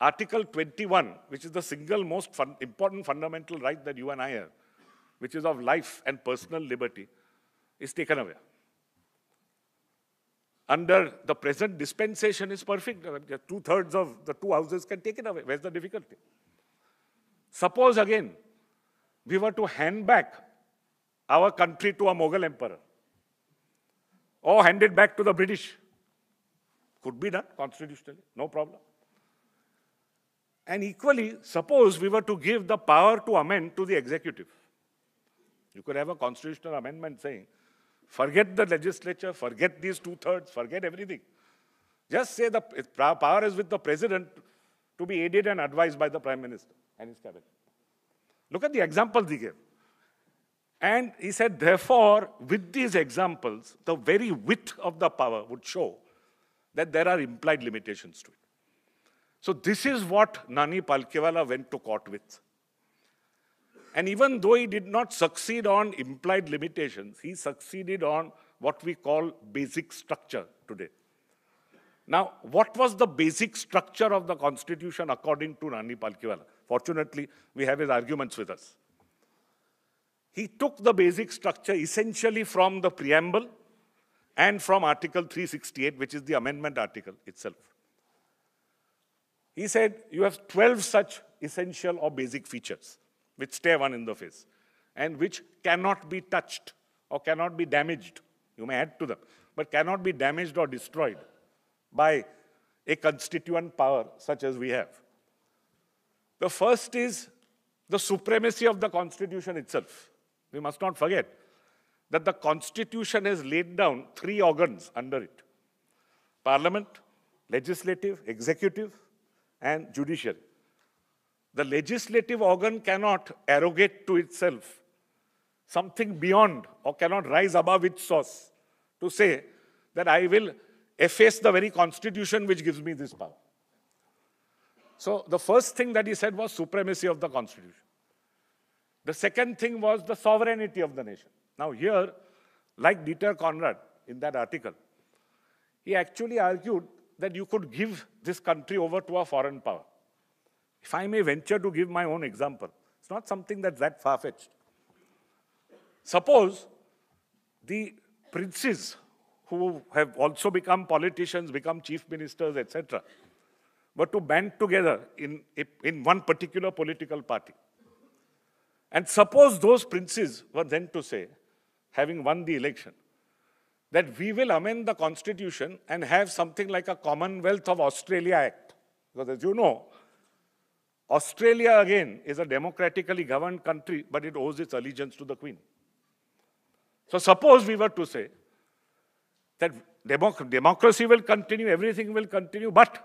Article 21, which is the single most fun important fundamental right that you and I have, which is of life and personal liberty, is taken away. Under the present dispensation is perfect. Two-thirds of the two houses can take it away. Where's the difficulty? Suppose again, we were to hand back our country to a Mughal emperor or handed back to the British. Could be done constitutionally, no problem. And equally, suppose we were to give the power to amend to the executive. You could have a constitutional amendment saying, forget the legislature, forget these two thirds, forget everything. Just say the power is with the president to be aided and advised by the prime minister and his cabinet. Look at the examples they gave. And he said, therefore, with these examples, the very width of the power would show that there are implied limitations to it. So this is what Nani Palkiwala went to court with. And even though he did not succeed on implied limitations, he succeeded on what we call basic structure today. Now, what was the basic structure of the constitution according to Nani Palkiwala? Fortunately, we have his arguments with us. He took the basic structure essentially from the preamble and from Article 368, which is the amendment article itself. He said, You have 12 such essential or basic features which stare one in the face and which cannot be touched or cannot be damaged. You may add to them, but cannot be damaged or destroyed by a constituent power such as we have. The first is the supremacy of the Constitution itself. We must not forget that the Constitution has laid down three organs under it Parliament, legislative, executive, and judiciary. The legislative organ cannot arrogate to itself something beyond or cannot rise above its source to say that I will efface the very constitution which gives me this power. So the first thing that he said was supremacy of the constitution. The second thing was the sovereignty of the nation. Now, here, like Dieter Conrad in that article, he actually argued that you could give this country over to a foreign power. If I may venture to give my own example, it's not something that's that far fetched. Suppose the princes who have also become politicians, become chief ministers, etc., were to band together in, in one particular political party. And suppose those princes were then to say, having won the election, that we will amend the constitution and have something like a Commonwealth of Australia Act. Because as you know, Australia again is a democratically governed country, but it owes its allegiance to the Queen. So suppose we were to say that democ democracy will continue, everything will continue, but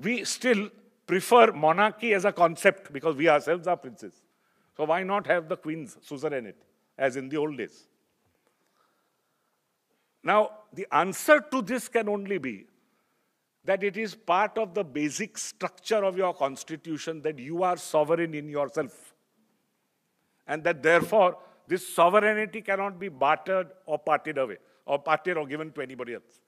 we still prefer monarchy as a concept because we ourselves are princes. So why not have the queen's suzerainty as in the old days? Now, the answer to this can only be that it is part of the basic structure of your constitution that you are sovereign in yourself. And that therefore, this sovereignty cannot be bartered or parted away or parted or given to anybody else.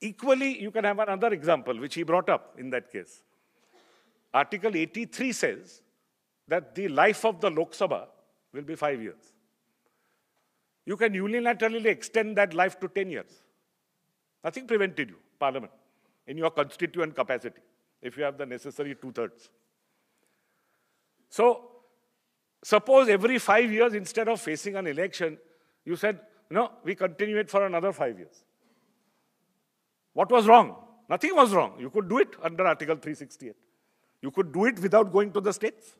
Equally, you can have another example, which he brought up in that case. Article 83 says that the life of the Lok Sabha will be five years. You can unilaterally extend that life to 10 years. Nothing prevented you, Parliament, in your constituent capacity, if you have the necessary two thirds. So, suppose every five years, instead of facing an election, you said, no, we continue it for another five years. What was wrong? Nothing was wrong. You could do it under Article 368. You could do it without going to the states.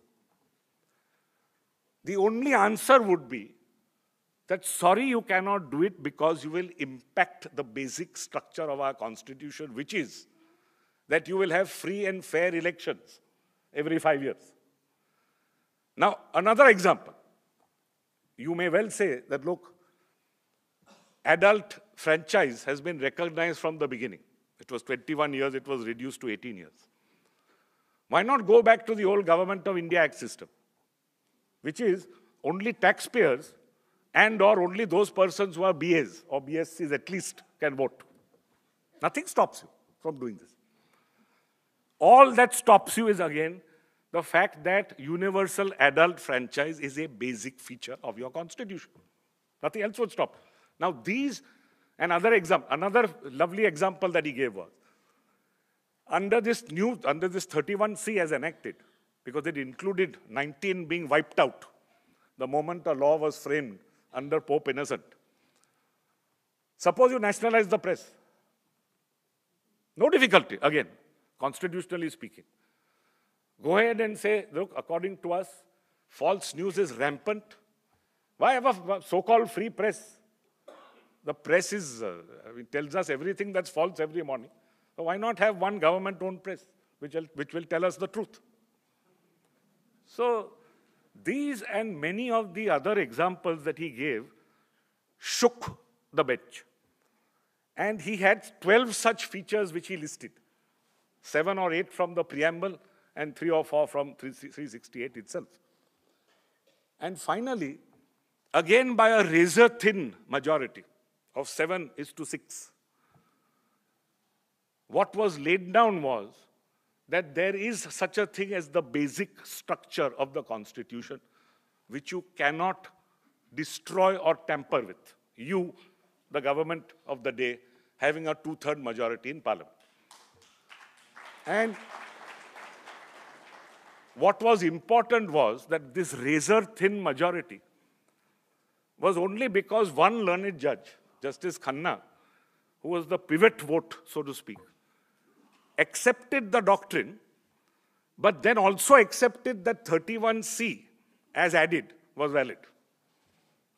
The only answer would be that sorry, you cannot do it because you will impact the basic structure of our constitution, which is that you will have free and fair elections every five years. Now, another example. You may well say that, look, adult franchise has been recognized from the beginning. It was 21 years, it was reduced to 18 years. Why not go back to the old Government of India Act system, which is only taxpayers and or only those persons who are BAs or BSCs at least can vote. Nothing stops you from doing this. All that stops you is again the fact that universal adult franchise is a basic feature of your constitution. Nothing else would stop. Now, these Another example, another lovely example that he gave was under this new, under this 31C as enacted, because it included 19 being wiped out the moment a law was framed under Pope Innocent. Suppose you nationalize the press. No difficulty, again, constitutionally speaking. Go ahead and say, look, according to us, false news is rampant. Why have a so called free press? The press is, uh, tells us everything that's false every morning. So why not have one government-owned press, which will, which will tell us the truth? So these and many of the other examples that he gave shook the bench. And he had 12 such features which he listed. Seven or eight from the preamble and three or four from 368 itself. And finally, again by a razor thin majority, of 7 is to 6. What was laid down was that there is such a thing as the basic structure of the Constitution, which you cannot destroy or tamper with. You, the government of the day, having a two third majority in Parliament. And what was important was that this razor thin majority was only because one learned judge Justice Khanna, who was the pivot vote, so to speak, accepted the doctrine, but then also accepted that 31C as added was valid.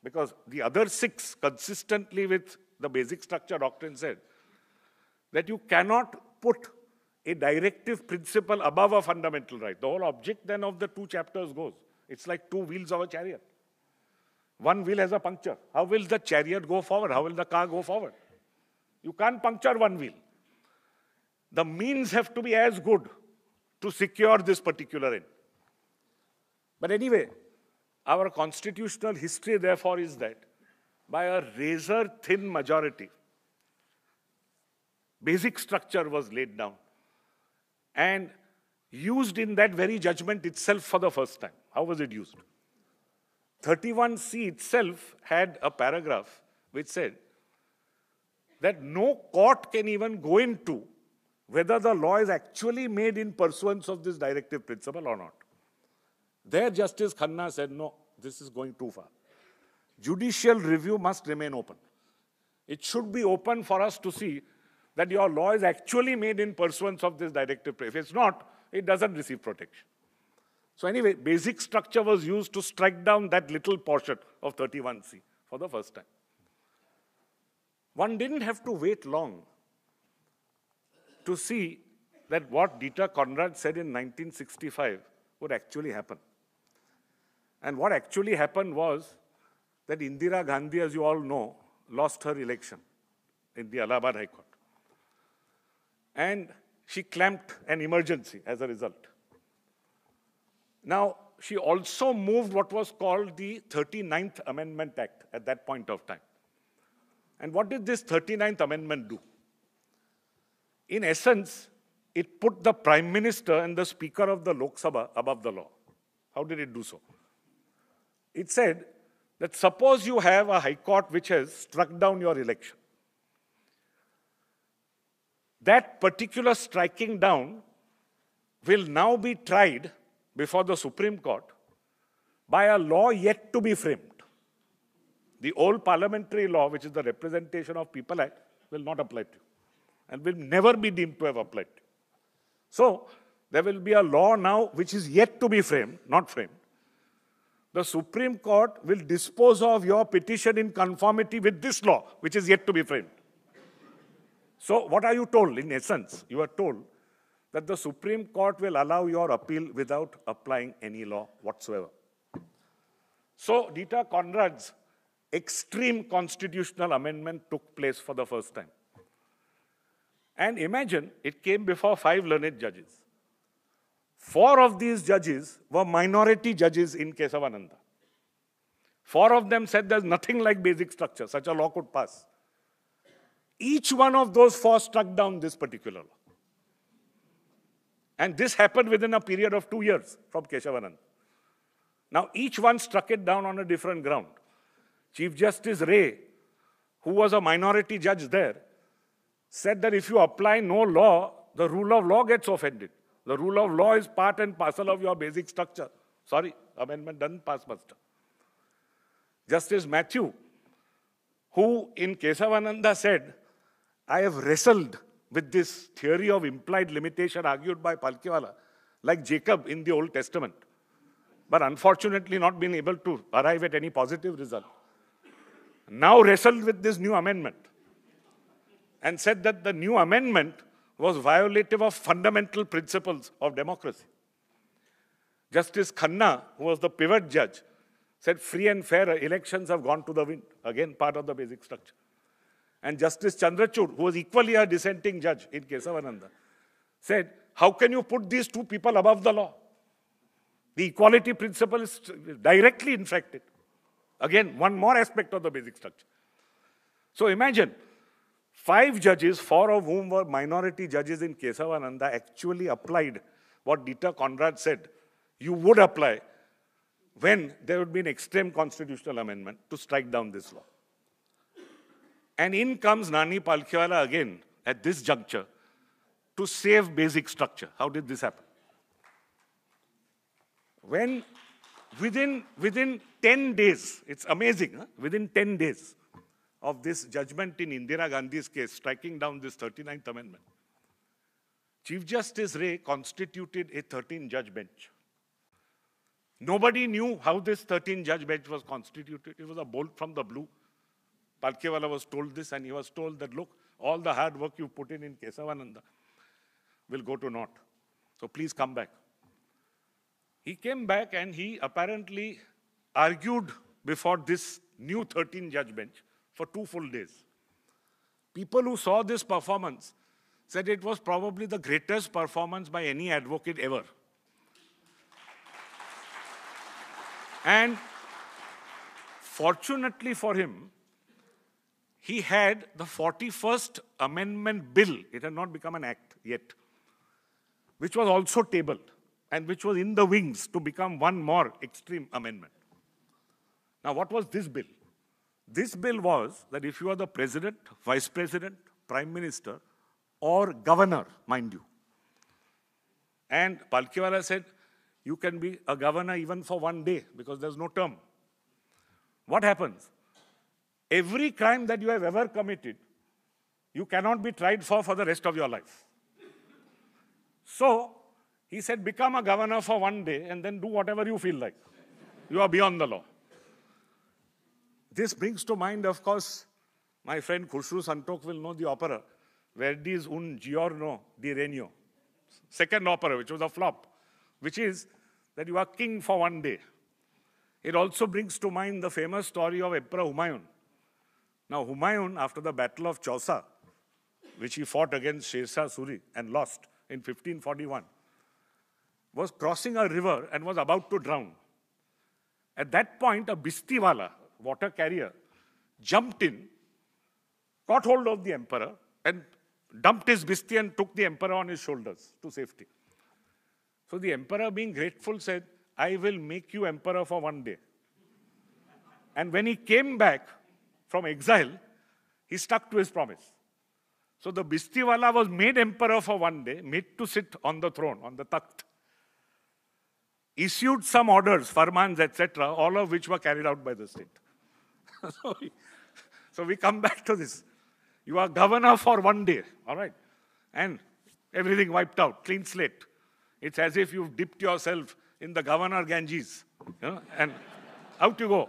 Because the other six, consistently with the basic structure doctrine, said that you cannot put a directive principle above a fundamental right. The whole object then of the two chapters goes. It's like two wheels of a chariot. One wheel has a puncture. How will the chariot go forward? How will the car go forward? You can't puncture one wheel. The means have to be as good to secure this particular end. But anyway, our constitutional history, therefore, is that by a razor thin majority, basic structure was laid down and used in that very judgment itself for the first time. How was it used? 31C itself had a paragraph which said that no court can even go into whether the law is actually made in pursuance of this directive principle or not. There, Justice Khanna said, no, this is going too far. Judicial review must remain open. It should be open for us to see that your law is actually made in pursuance of this directive. If it's not, it doesn't receive protection. So anyway, basic structure was used to strike down that little portion of 31C for the first time. One didn't have to wait long to see that what Dieter Conrad said in 1965 would actually happen. And what actually happened was that Indira Gandhi, as you all know, lost her election in the Allahabad High Court. And she clamped an emergency as a result. Now, she also moved what was called the 39th Amendment Act at that point of time. And what did this 39th Amendment do? In essence, it put the Prime Minister and the Speaker of the Lok Sabha above the law. How did it do so? It said that suppose you have a High Court which has struck down your election. That particular striking down will now be tried before the Supreme Court by a law yet to be framed. The old parliamentary law, which is the Representation of People Act, will not apply to you and will never be deemed to have applied to you. So, there will be a law now which is yet to be framed, not framed. The Supreme Court will dispose of your petition in conformity with this law, which is yet to be framed. So, what are you told in essence? You are told that the Supreme Court will allow your appeal without applying any law whatsoever. So Dieter Conrad's extreme constitutional amendment took place for the first time. And imagine it came before five learned judges. Four of these judges were minority judges in Kesavananda. Four of them said there's nothing like basic structure, such a law could pass. Each one of those four struck down this particular law. And this happened within a period of two years from Keshavanand. Now, each one struck it down on a different ground. Chief Justice Ray, who was a minority judge there, said that if you apply no law, the rule of law gets offended. The rule of law is part and parcel of your basic structure. Sorry, amendment doesn't pass muster. Justice Matthew, who in Kesavananda said, I have wrestled with this theory of implied limitation argued by Palkiwala, like Jacob in the Old Testament, but unfortunately not been able to arrive at any positive result. Now wrestled with this new amendment and said that the new amendment was violative of fundamental principles of democracy. Justice Khanna, who was the pivot judge, said free and fair elections have gone to the wind. Again, part of the basic structure. And Justice Chandrachur, who was equally a dissenting judge in Kesavananda, said, How can you put these two people above the law? The equality principle is directly infected. Again, one more aspect of the basic structure. So imagine five judges, four of whom were minority judges in Kesavananda, actually applied what Dieter Conrad said you would apply when there would be an extreme constitutional amendment to strike down this law. And in comes Nani Palkhiwala again at this juncture to save basic structure. How did this happen? When within, within 10 days, it's amazing, huh? within 10 days of this judgment in Indira Gandhi's case, striking down this 39th Amendment, Chief Justice Ray constituted a 13 judge bench. Nobody knew how this 13 judge bench was constituted. It was a bolt from the blue. Palkewala was told this and he was told that, look, all the hard work you put in in Kesavananda will go to naught. So please come back. He came back and he apparently argued before this new 13 judge bench for two full days. People who saw this performance said it was probably the greatest performance by any advocate ever. And fortunately for him, he had the 41st Amendment Bill, it had not become an act yet, which was also tabled and which was in the wings to become one more extreme amendment. Now, what was this bill? This bill was that if you are the president, vice president, prime minister, or governor, mind you, and Palkiwala said, you can be a governor even for one day because there's no term. What happens? every crime that you have ever committed, you cannot be tried for for the rest of your life. So, he said, become a governor for one day and then do whatever you feel like. You are beyond the law. This brings to mind, of course, my friend Khusru Santok will know the opera, Verdi's Un Giorno di Regno, second opera, which was a flop, which is that you are king for one day. It also brings to mind the famous story of Emperor Humayun, now Humayun, after the Battle of Chausa, which he fought against Sher Shah Suri and lost in 1541, was crossing a river and was about to drown. At that point, a bistiwala, water carrier, jumped in, caught hold of the emperor, and dumped his bisti and took the emperor on his shoulders to safety. So the emperor, being grateful, said, I will make you emperor for one day. And when he came back, from exile, he stuck to his promise. So the Bistiwala was made emperor for one day, made to sit on the throne, on the takht. Issued some orders, farmans, etc., all of which were carried out by the state. so, we, so we come back to this. You are governor for one day, all right? And everything wiped out, clean slate. It's as if you've dipped yourself in the governor Ganges. You know, and out you go.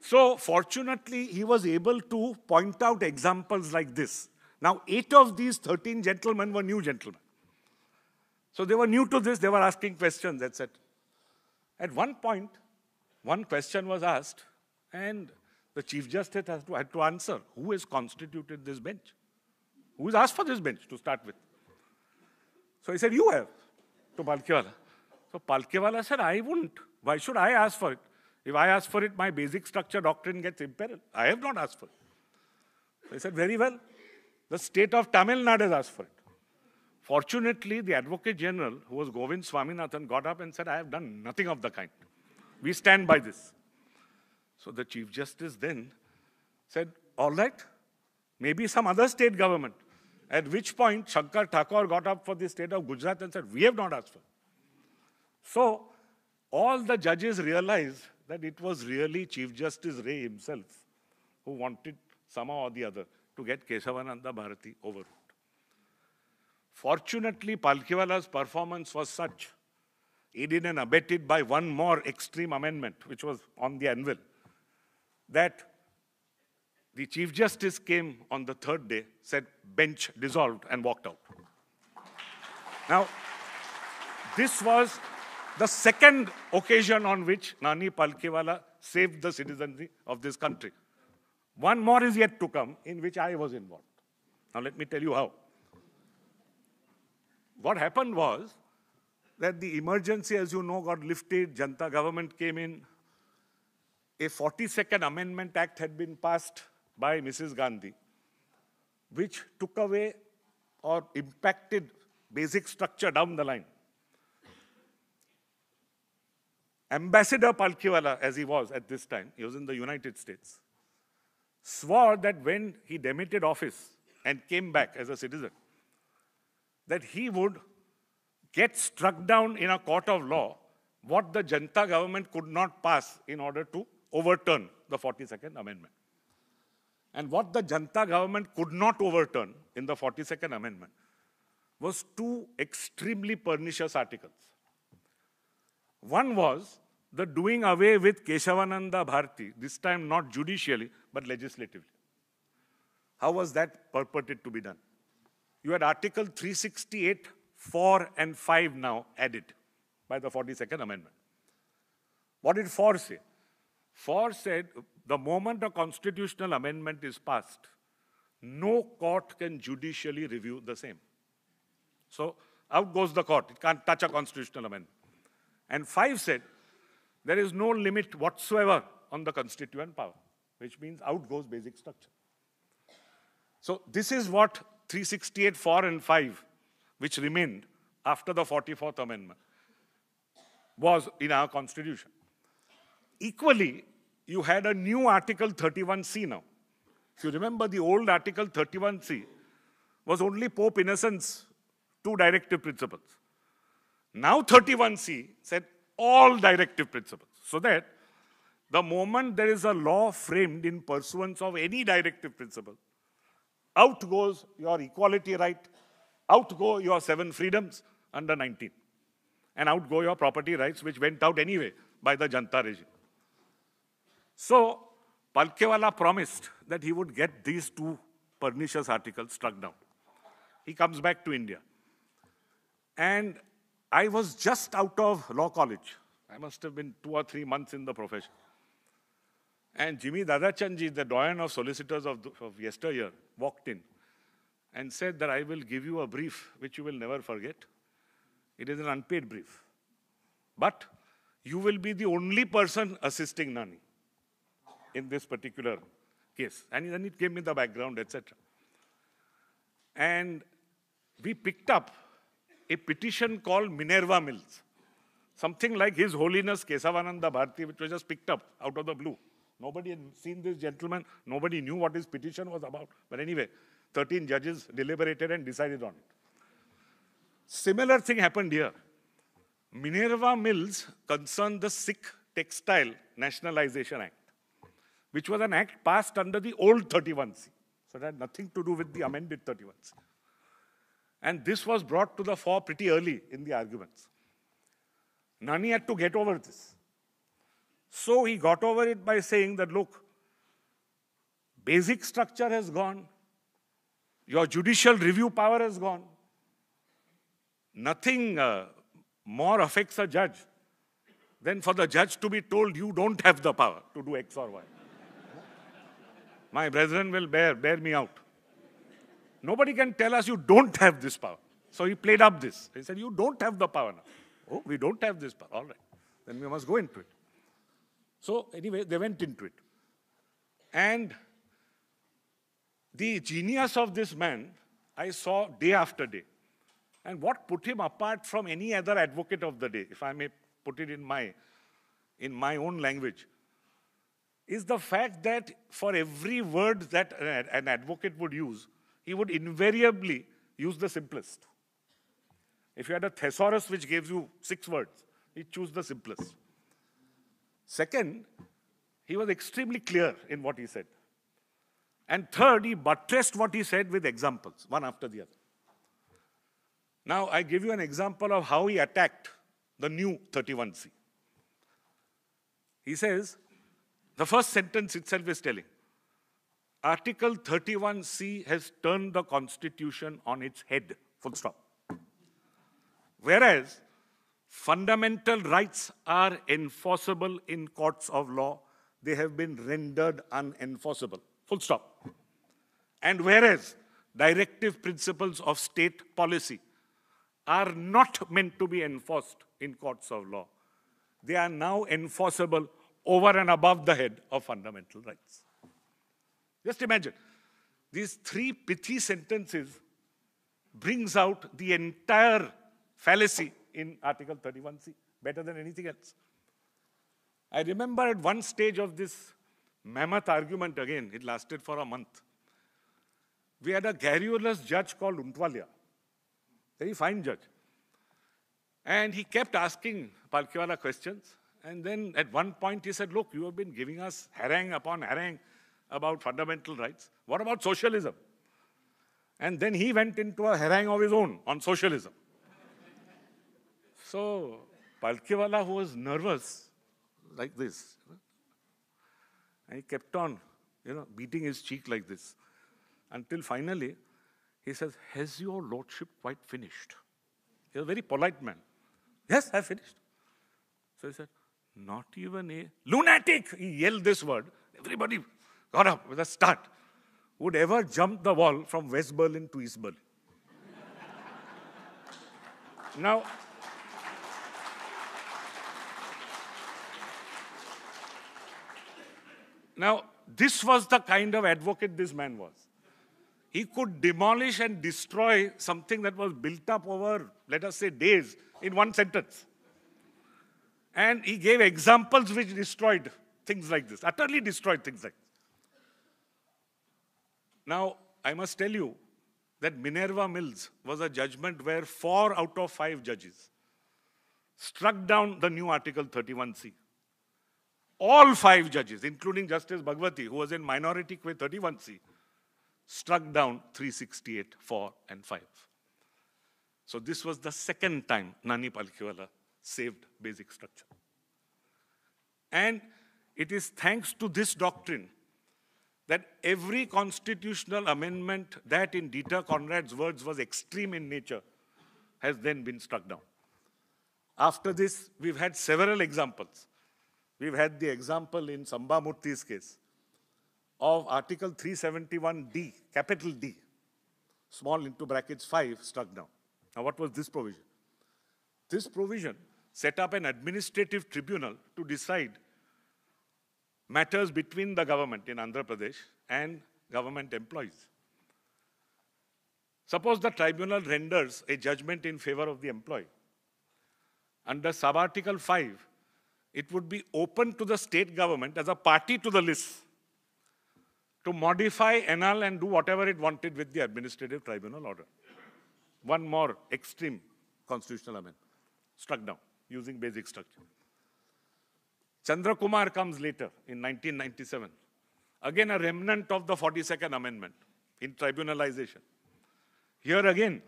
So fortunately, he was able to point out examples like this. Now, eight of these 13 gentlemen were new gentlemen. So they were new to this, they were asking questions, etc. At one point, one question was asked, and the Chief Justice had to, had to answer who has constituted this bench? Who has asked for this bench to start with? So he said, You have, to Palkewala. So Palkewala said, I wouldn't. Why should I ask for it? If I ask for it, my basic structure doctrine gets imperiled. I have not asked for it. They said, very well. The state of Tamil Nadu has asked for it. Fortunately, the Advocate General, who was Govind Swaminathan, got up and said, I have done nothing of the kind. We stand by this. So the Chief Justice then said, all right, maybe some other state government. At which point, Shankar Thakur got up for the state of Gujarat and said, we have not asked for it. So all the judges realized that it was really Chief Justice Ray himself who wanted somehow or the other to get Kesavananda Bharati overruled. Fortunately, Palkiwala's performance was such, aided and abetted by one more extreme amendment, which was on the anvil, that the Chief Justice came on the third day, said bench dissolved and walked out. Now, this was the second occasion on which Nani Palkiwala saved the citizens of this country. One more is yet to come, in which I was involved. Now, let me tell you how. What happened was that the emergency, as you know, got lifted, Janta government came in. A 42nd Amendment Act had been passed by Mrs. Gandhi, which took away or impacted basic structure down the line. Ambassador Palkiwala, as he was at this time, he was in the United States, swore that when he demitted office and came back as a citizen, that he would get struck down in a court of law what the Janta government could not pass in order to overturn the 42nd Amendment. And what the Janta government could not overturn in the 42nd Amendment was two extremely pernicious articles. One was the doing away with Keshavananda Bharti, this time not judicially, but legislatively. How was that purported to be done? You had Article 368, 4 and 5 now added by the 42nd Amendment. What did 4 say? 4 said the moment a constitutional amendment is passed, no court can judicially review the same. So out goes the court. It can't touch a constitutional amendment. And 5 said, there is no limit whatsoever on the constituent power, which means out goes basic structure. So this is what 368, 4 and 5, which remained after the 44th Amendment, was in our constitution. Equally, you had a new Article 31C now. If you remember, the old Article 31C was only Pope Innocent's two directive principles. Now 31C said all directive principles. So that the moment there is a law framed in pursuance of any directive principle, out goes your equality right, out go your seven freedoms under 19, and out go your property rights, which went out anyway by the Janta regime. So, Palkewala promised that he would get these two pernicious articles struck down. He comes back to India. And I was just out of law college. I must have been two or three months in the profession. And Jimmy Dadachanji, the doyen of solicitors of, the, of yesteryear, walked in and said that I will give you a brief which you will never forget. It is an unpaid brief. But you will be the only person assisting Nani in this particular case. And then it gave me the background, etc. And we picked up a petition called Minerva Mills, something like His Holiness Kesavananda Bharti, which was just picked up out of the blue. Nobody had seen this gentleman, nobody knew what his petition was about. But anyway, 13 judges deliberated and decided on it. Similar thing happened here. Minerva Mills concerned the Sikh Textile Nationalization Act, which was an act passed under the old 31C. So it had nothing to do with the amended 31C. And this was brought to the fore pretty early in the arguments. Nani had to get over this. So he got over it by saying that, look, basic structure has gone, your judicial review power has gone. Nothing uh, more affects a judge than for the judge to be told you don't have the power to do X or Y. My brethren will bear, bear me out. Nobody can tell us you don't have this power. So he played up this. He said, You don't have the power now. Oh, we don't have this power. All right. Then we must go into it. So, anyway, they went into it. And the genius of this man, I saw day after day. And what put him apart from any other advocate of the day, if I may put it in my, in my own language, is the fact that for every word that an advocate would use, he would invariably use the simplest. If you had a thesaurus which gives you six words, he'd choose the simplest. Second, he was extremely clear in what he said. And third, he buttressed what he said with examples, one after the other. Now, I give you an example of how he attacked the new 31C. He says, the first sentence itself is telling Article 31C has turned the Constitution on its head, full stop. Whereas fundamental rights are enforceable in courts of law, they have been rendered unenforceable, full stop. And whereas directive principles of state policy are not meant to be enforced in courts of law, they are now enforceable over and above the head of fundamental rights. Just imagine. These three pithy sentences brings out the entire fallacy in Article 31C, better than anything else. I remember at one stage of this mammoth argument again, it lasted for a month. We had a garrulous judge called Untwalia, very fine judge. And he kept asking Palkiwala questions. And then at one point he said, look, you have been giving us harangue upon harangue about fundamental rights. What about socialism? And then he went into a harangue of his own on socialism. so Palkiwala, who was nervous, like this, and he kept on, you know, beating his cheek like this, until finally he says, Has your lordship quite finished? He's a very polite man. Yes, I finished. So he said, Not even a lunatic! He yelled this word. Everybody got up ah, with a start, would ever jump the wall from West Berlin to East Berlin. now, now, this was the kind of advocate this man was. He could demolish and destroy something that was built up over, let us say, days in one sentence. And he gave examples which destroyed things like this, utterly destroyed things like this. Now, I must tell you that Minerva Mills was a judgment where four out of five judges struck down the new Article 31C. All five judges, including Justice Bhagwati, who was in minority with 31C, struck down 368, 4, and 5. So this was the second time Nani Palkhiwala saved basic structure. And it is thanks to this doctrine that every constitutional amendment that, in Dieter Conrad's words, was extreme in nature has then been struck down. After this, we've had several examples. We've had the example in Samba Murthy's case of Article 371D, capital D, small into brackets 5, struck down. Now, what was this provision? This provision set up an administrative tribunal to decide matters between the government in Andhra Pradesh and government employees. Suppose the tribunal renders a judgment in favor of the employee. Under sub-article 5, it would be open to the state government as a party to the list to modify, annul, and do whatever it wanted with the administrative tribunal order. One more extreme constitutional amendment struck down using basic structure. Chandrakumar comes later in 1997. Again, a remnant of the 42nd Amendment in tribunalization. Here again,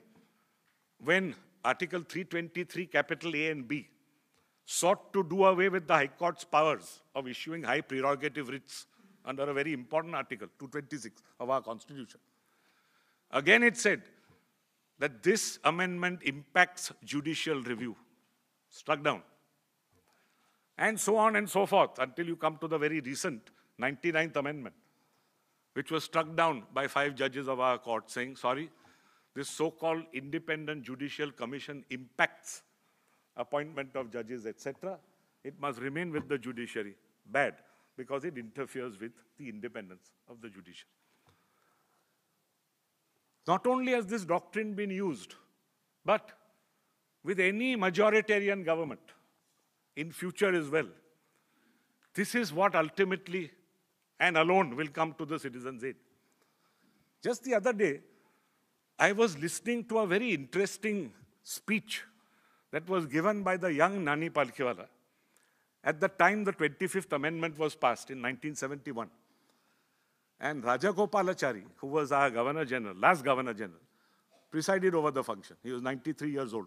when Article 323, capital A and B, sought to do away with the High Court's powers of issuing high prerogative writs under a very important article, 226 of our Constitution. Again, it said that this amendment impacts judicial review. Struck down and so on and so forth until you come to the very recent 99th Amendment, which was struck down by five judges of our court saying, sorry, this so-called independent judicial commission impacts appointment of judges, etc. It must remain with the judiciary. Bad, because it interferes with the independence of the judiciary. Not only has this doctrine been used, but with any majoritarian government, in future as well. This is what ultimately and alone will come to the citizens' aid. Just the other day, I was listening to a very interesting speech that was given by the young Nani Palkhiwala. At the time the 25th Amendment was passed in 1971, and Raja who was our Governor General, last Governor General, presided over the function. He was 93 years old.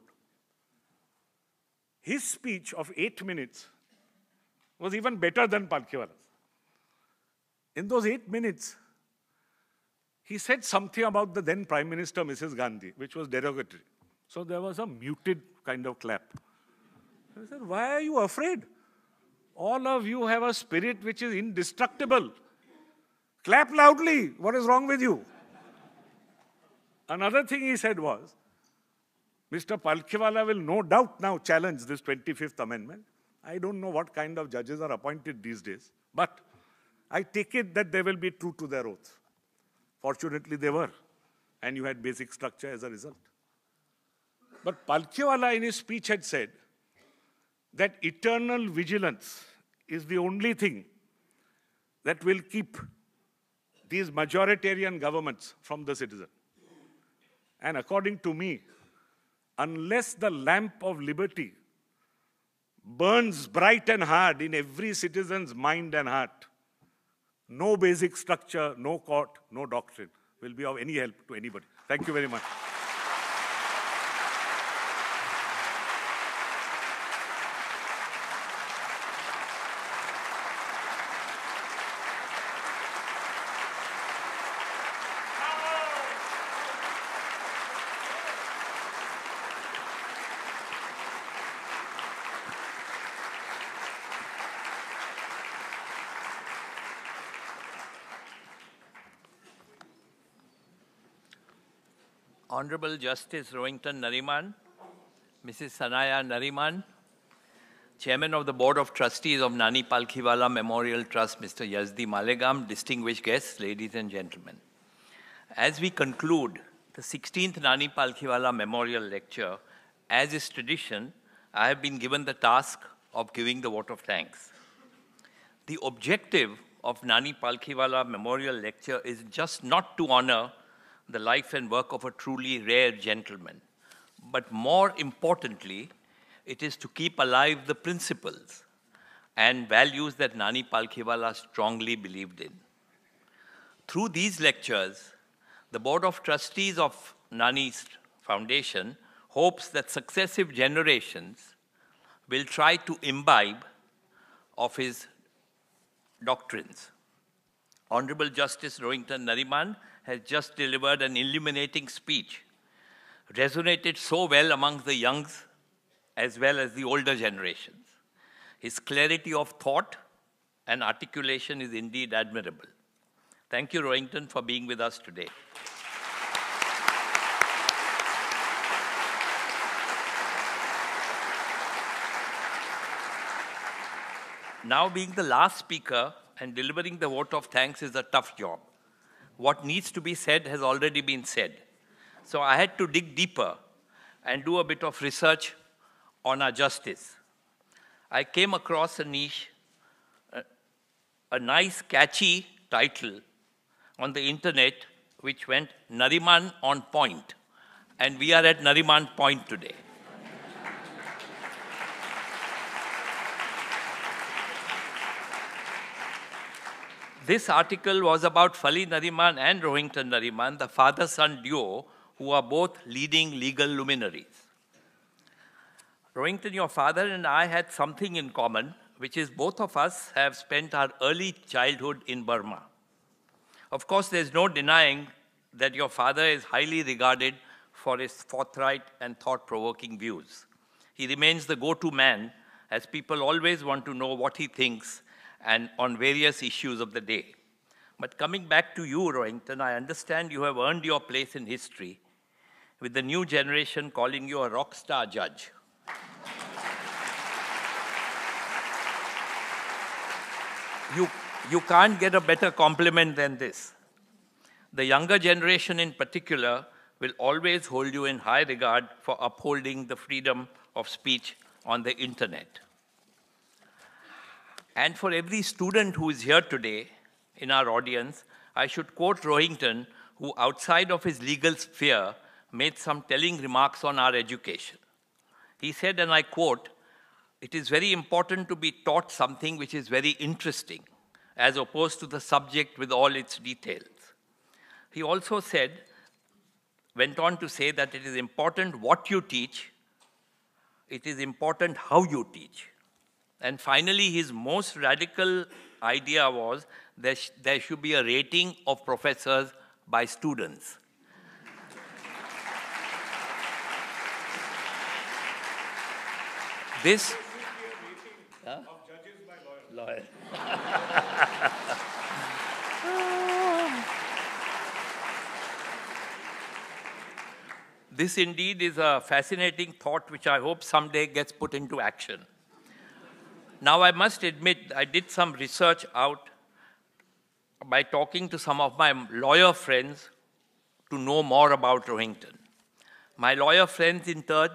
His speech of eight minutes was even better than Palkewala's. In those eight minutes, he said something about the then Prime Minister, Mrs. Gandhi, which was derogatory. So there was a muted kind of clap. I said, Why are you afraid? All of you have a spirit which is indestructible. Clap loudly. What is wrong with you? Another thing he said was Mr. Palkhiwala will no doubt now challenge this 25th Amendment. I don't know what kind of judges are appointed these days, but I take it that they will be true to their oath. Fortunately, they were, and you had basic structure as a result. But Palkhiwala in his speech had said that eternal vigilance is the only thing that will keep these majoritarian governments from the citizen. And according to me, unless the lamp of liberty burns bright and hard in every citizen's mind and heart, no basic structure, no court, no doctrine will be of any help to anybody. Thank you very much. Honorable Justice Rowington Nariman, Mrs. Sanaya Nariman, Chairman of the Board of Trustees of Nani Palkhiwala Memorial Trust, Mr. Yazdi Malegam, distinguished guests, ladies and gentlemen. As we conclude the 16th Nani Palkhiwala Memorial Lecture, as is tradition, I have been given the task of giving the vote of thanks. The objective of Nani Palkhiwala Memorial Lecture is just not to honor the life and work of a truly rare gentleman. But more importantly, it is to keep alive the principles and values that Nani Palkhiwala strongly believed in. Through these lectures, the Board of Trustees of Nani's Foundation hopes that successive generations will try to imbibe of his doctrines. Honorable Justice Rowington Nariman has just delivered an illuminating speech, resonated so well among the youngs as well as the older generations. His clarity of thought and articulation is indeed admirable. Thank you, Rowington, for being with us today. Now, being the last speaker and delivering the vote of thanks is a tough job. What needs to be said has already been said. So I had to dig deeper and do a bit of research on our justice. I came across a niche, a, a nice catchy title on the internet which went Nariman on point. And we are at Nariman point today. this article was about Fali Nariman and Rohington Nariman, the father-son duo, who are both leading legal luminaries. Rohington, your father and I had something in common, which is both of us have spent our early childhood in Burma. Of course, there's no denying that your father is highly regarded for his forthright and thought-provoking views. He remains the go-to man, as people always want to know what he thinks and on various issues of the day. But coming back to you, Rowington, I understand you have earned your place in history with the new generation calling you a rock star judge. you, you can't get a better compliment than this. The younger generation in particular will always hold you in high regard for upholding the freedom of speech on the internet. And for every student who is here today in our audience, I should quote Rohington, who outside of his legal sphere made some telling remarks on our education. He said, and I quote, it is very important to be taught something which is very interesting, as opposed to the subject with all its details. He also said, went on to say that it is important what you teach, it is important how you teach. And finally, his most radical idea was there, there should be a rating of professors by students. this. this indeed is a fascinating thought which I hope someday gets put into action. Now, I must admit, I did some research out by talking to some of my lawyer friends to know more about Rohington. My lawyer friends, in turn,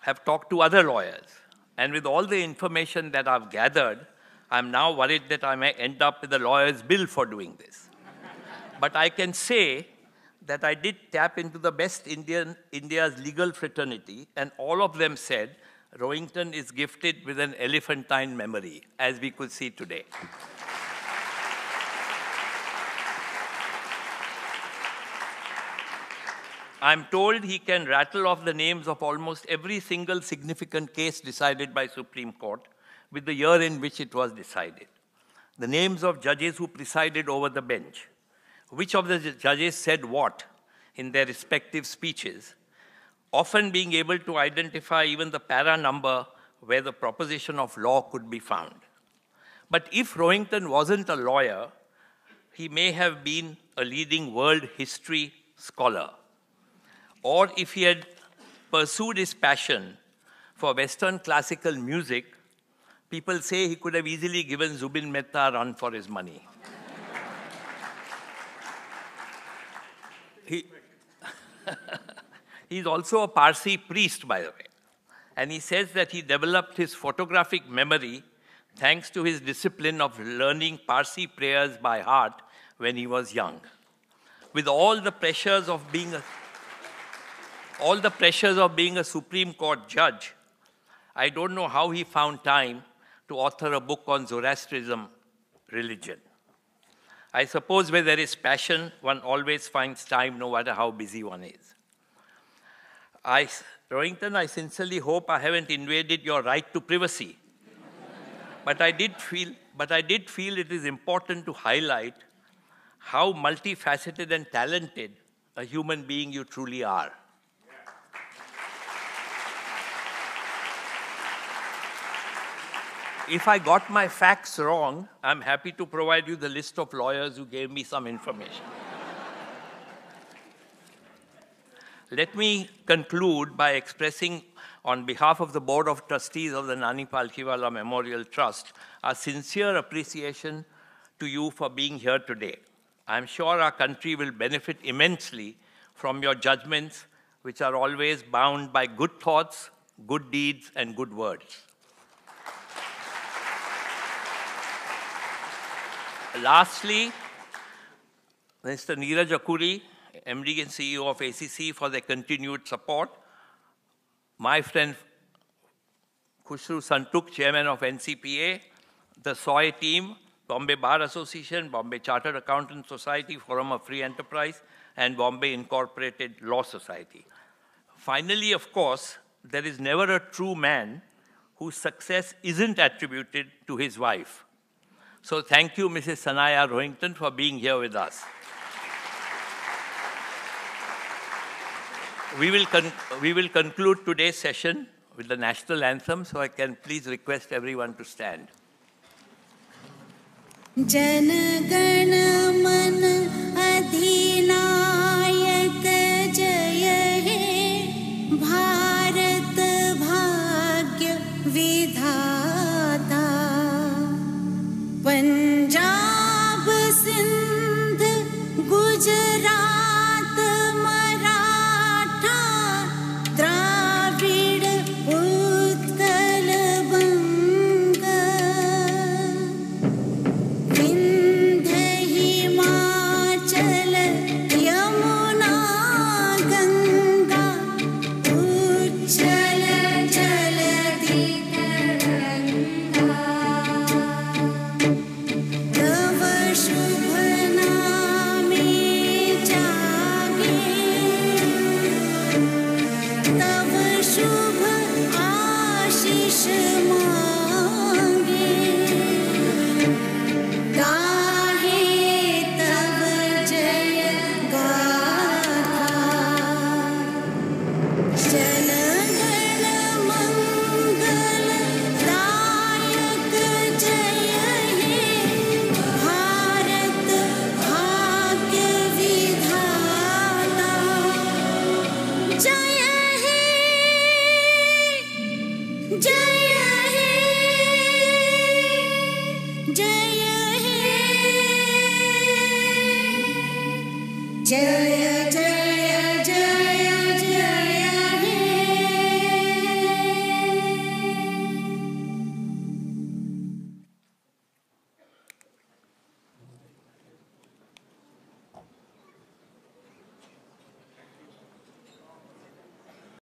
have talked to other lawyers. And with all the information that I've gathered, I'm now worried that I may end up with a lawyer's bill for doing this. but I can say that I did tap into the best Indian, India's legal fraternity, and all of them said Rowington is gifted with an elephantine memory, as we could see today. I'm told he can rattle off the names of almost every single significant case decided by Supreme Court with the year in which it was decided. The names of judges who presided over the bench. Which of the judges said what in their respective speeches often being able to identify even the para number where the proposition of law could be found. But if Rowington wasn't a lawyer, he may have been a leading world history scholar. Or if he had pursued his passion for Western classical music, people say he could have easily given Zubin Mehta a run for his money. he He's also a Parsi priest, by the way. And he says that he developed his photographic memory thanks to his discipline of learning Parsi prayers by heart when he was young. With all the pressures of being a, all the pressures of being a Supreme Court judge, I don't know how he found time to author a book on Zoroastrianism religion. I suppose where there is passion, one always finds time, no matter how busy one is. I, Rowington, I sincerely hope I haven't invaded your right to privacy. but I did feel, but I did feel it is important to highlight how multifaceted and talented a human being you truly are. If I got my facts wrong, I'm happy to provide you the list of lawyers who gave me some information. Let me conclude by expressing on behalf of the Board of Trustees of the Nani Palkhiwala Memorial Trust our sincere appreciation to you for being here today. I'm sure our country will benefit immensely from your judgments, which are always bound by good thoughts, good deeds, and good words. Lastly, Mr. Neeraj Akuri, MD and CEO of ACC, for their continued support. My friend Khushru Santuk, Chairman of NCPA, the SOI team, Bombay Bar Association, Bombay Chartered Accountant Society, Forum of Free Enterprise, and Bombay Incorporated Law Society. Finally, of course, there is never a true man whose success isn't attributed to his wife. So thank you, Mrs. Sanaya Rohington, for being here with us. We will, we will conclude today's session with the national anthem, so I can please request everyone to stand. Janagana Mana